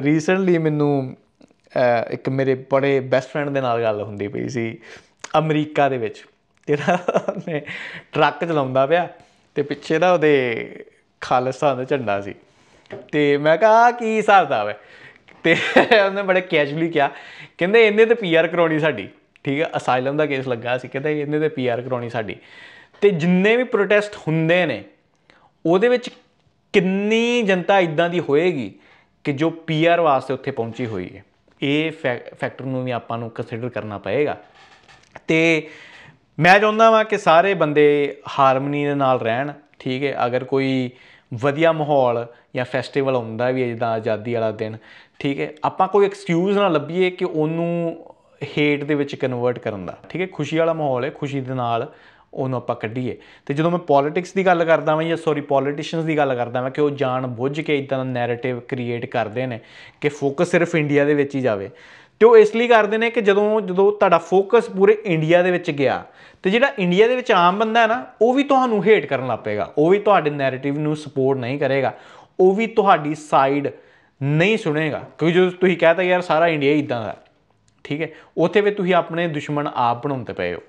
ਰੀਸੈਂਟਲੀ ਮੈਨੂੰ ਇੱਕ ਮੇਰੇ ਬੜੇ ਬੈਸਟ ਫਰੈਂਡ ਦੇ ਨਾਲ ਗੱਲ ਹੁੰਦੀ ਪਈ ਸੀ ਅਮਰੀਕਾ ਦੇ ਵਿੱਚ ਜਿਹੜਾ ਨੇ ਟਰੱਕ ਚਲਾਉਂਦਾ ਪਿਆ ਤੇ ਪਿੱਛੇ ਦਾ ਉਹਦੇ ਖਾਲਸਾ ਦਾ ਝੰਡਾ ਸੀ ਤੇ ਮੈਂ ਕਿਹਾ ਕੀ ਹਿਸਾਬ ਦਾ ਤੇ ਉਹਨੇ ਬੜੇ ਕੈਜੂਅਲੀ ਕਿਹਾ ਕਹਿੰਦੇ ਇਹਨੇ ਤੇ ਪੀਆਰ ਕਰਾਉਣੀ ਸਾਡੀ ਠੀਕ ਹੈ ਅਸਾਈਲਮ ਦਾ ਕੇਸ ਲੱਗਾ ਸੀ ਕਹਿੰਦਾ ਇਹਨੇ ਤੇ ਪੀਆਰ ਕਰਾਉਣੀ ਸਾਡੀ ਤੇ ਜਿੰਨੇ ਵੀ ਪ੍ਰੋਟੈਸਟ ਹੁੰਦੇ ਨੇ ਉਹਦੇ ਵਿੱਚ ਕਿੰਨੀ ਜਨਤਾ ਇਦਾਂ ਦੀ ਹੋਏਗੀ ਕਿ ਜੋ ਪੀਆਰ ਵਾਸਤੇ ਉੱਥੇ ਪਹੁੰਚੀ ਹੋਈ ਹੈ ਇਹ ਫੈਕਟਰ ਨੂੰ ਵੀ ਆਪਾਂ ਨੂੰ ਕੰਸੀਡਰ ਕਰਨਾ ਪਏਗਾ ਤੇ ਮੈਂ ਚਾਹੁੰਦਾ ਵਾਂ ਕਿ ਸਾਰੇ ਬੰਦੇ ਹਾਰਮਨੀ ਦੇ ਨਾਲ ਰਹਿਣ ਠੀਕ ਹੈ ਅਗਰ ਕੋਈ ਵਧੀਆ ਮਾਹੌਲ ਜਾਂ ਫੈਸਟੀਵਲ ਹੁੰਦਾ ਵੀ ਜਿੱਦਾਂ ਆਜ਼ਾਦੀ ਵਾਲਾ ਦਿਨ ਠੀਕ ਹੈ ਆਪਾਂ ਕੋਈ ਐਕਸਕਿਊਜ਼ ਨਾ ਲੱਭੀਏ ਕਿ ਉਹਨੂੰ ਹੇਟ ਦੇ ਵਿੱਚ ਕਨਵਰਟ ਕਰਨ ਦਾ ਠੀਕ ਹੈ ਖੁਸ਼ੀ ਵਾਲਾ ਮਾਹੌਲ ਹੈ ਖੁਸ਼ੀ ਦੇ ਨਾਲ ਉਹਨੂੰ ਆਪਾਂ ਕੱਢੀਏ ਤੇ ਜਦੋਂ ਮੈਂ ਪੋਲਿਟਿਕਸ ਦੀ ਗੱਲ ਕਰਦਾ ਵਾਂ ਜਾਂ ਸੌਰੀ ਪੋਲਿਟਿਸ਼ੀਅਨਸ ਦੀ ਗੱਲ ਕਰਦਾ ਵਾਂ ਕਿ ਉਹ ਜਾਣ ਬੁੱਝ ਕੇ ਇਦਾਂ ਦਾ ਨੈਰੇਟਿਵ ਕ੍ਰੀਏਟ ਕਰਦੇ ਨੇ ਕਿ ਫੋਕਸ ਸਿਰਫ ਇੰਡੀਆ ਦੇ ਵਿੱਚ ਹੀ ਜਾਵੇ ਤੇ ਉਹ ਇਸ ਲਈ ਕਰਦੇ ਨੇ ਕਿ ਜਦੋਂ ਜਦੋਂ ਤੁਹਾਡਾ ਫੋਕਸ ਪੂਰੇ ਇੰਡੀਆ ਦੇ ਵਿੱਚ ਗਿਆ ਤੇ ਜਿਹੜਾ ਇੰਡੀਆ ਦੇ ਵਿੱਚ ਆਮ ਬੰਦਾ ਹੈ ਨਾ ਉਹ ਵੀ ਤੁਹਾਨੂੰ ਹੇਟ ਕਰਨ ਲੱਪੇਗਾ ਉਹ ਵੀ ਤੁਹਾਡੇ ਨੈਰੇਟਿਵ ਨੂੰ ਸਪੋਰਟ ਨਹੀਂ ਕਰੇਗਾ ਉਹ ਵੀ ਤੁਹਾਡੀ ਸਾਈਡ ਨਹੀਂ ਸੁਣੇਗਾ ਕਿਉਂਕਿ ਜਦੋਂ ਤੁਸੀਂ ਕਹਤਾ ਯਾਰ ਸਾਰਾ ਇੰਡੀਆ ਇਦਾਂ ਦਾ ਠੀਕ ਹੈ ਉਥੇ ਵੀ ਤੁਸੀਂ ਆਪਣੇ ਦੁਸ਼ਮਣ ਆਪ ਬਣਾਉਂਦੇ ਪਏ ਹੋ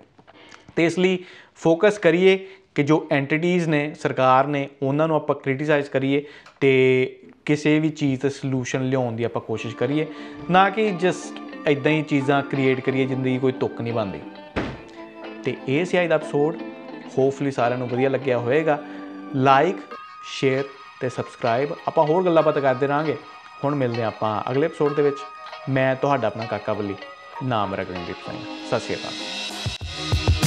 ਤੇ ਇਸ ਲਈ ਫੋਕਸ ਕਰੀਏ ਕਿ ਜੋ ਐਂਟੀਟੀਜ਼ ਨੇ ਸਰਕਾਰ ਨੇ ਉਹਨਾਂ ਨੂੰ ਆਪਾਂ ਕ੍ਰਿਟਿਸਾਈਜ਼ ਕਰੀਏ ਤੇ ਕਿਸੇ ਵੀ ਚੀਜ਼ ਤੇ ਸੋਲੂਸ਼ਨ ਲਿਆਉਣ ਦੀ ਆਪਾਂ ਕੋਸ਼ਿਸ਼ ਕਰੀਏ ਨਾ ਕਿ ਜਸਟ ਇਦਾਂ ਹੀ ਚੀਜ਼ਾਂ ਕ੍ਰੀਏਟ ਕਰੀਏ ਜਿੰਦਗੀ ਕੋਈ ਤੁੱਕ ਨਹੀਂ ਬੰਦੀ ਤੇ ਇਹ ਸੀ ਅੱਜ ਦਾ ਐਪੀਸੋਡ ਹੋਪਫੁਲੀ ਸਾਰਿਆਂ ਨੂੰ ਵਧੀਆ ਲੱਗਿਆ ਹੋਵੇਗਾ ਲਾਈਕ ਸ਼ੇਅਰ ਤੇ ਸਬਸਕ੍ਰਾਈਬ ਆਪਾਂ ਹੋਰ ਗੱਲਾਂ ਬਾਤ ਕਰਦੇ ਰਾਂਗੇ ਹੁਣ ਮਿਲਦੇ ਆਪਾਂ ਅਗਲੇ ਐਪੀਸੋਡ ਦੇ ਵਿੱਚ ਮੈਂ ਤੁਹਾਡਾ ਆਪਣਾ ਕਾਕਾ ਬੱਲੀ ਨਾਮ ਰਗਨਦੀਪ ਸਿੰਘ ਸਤਿ ਸ਼੍ਰੀ ਅਕਾਲ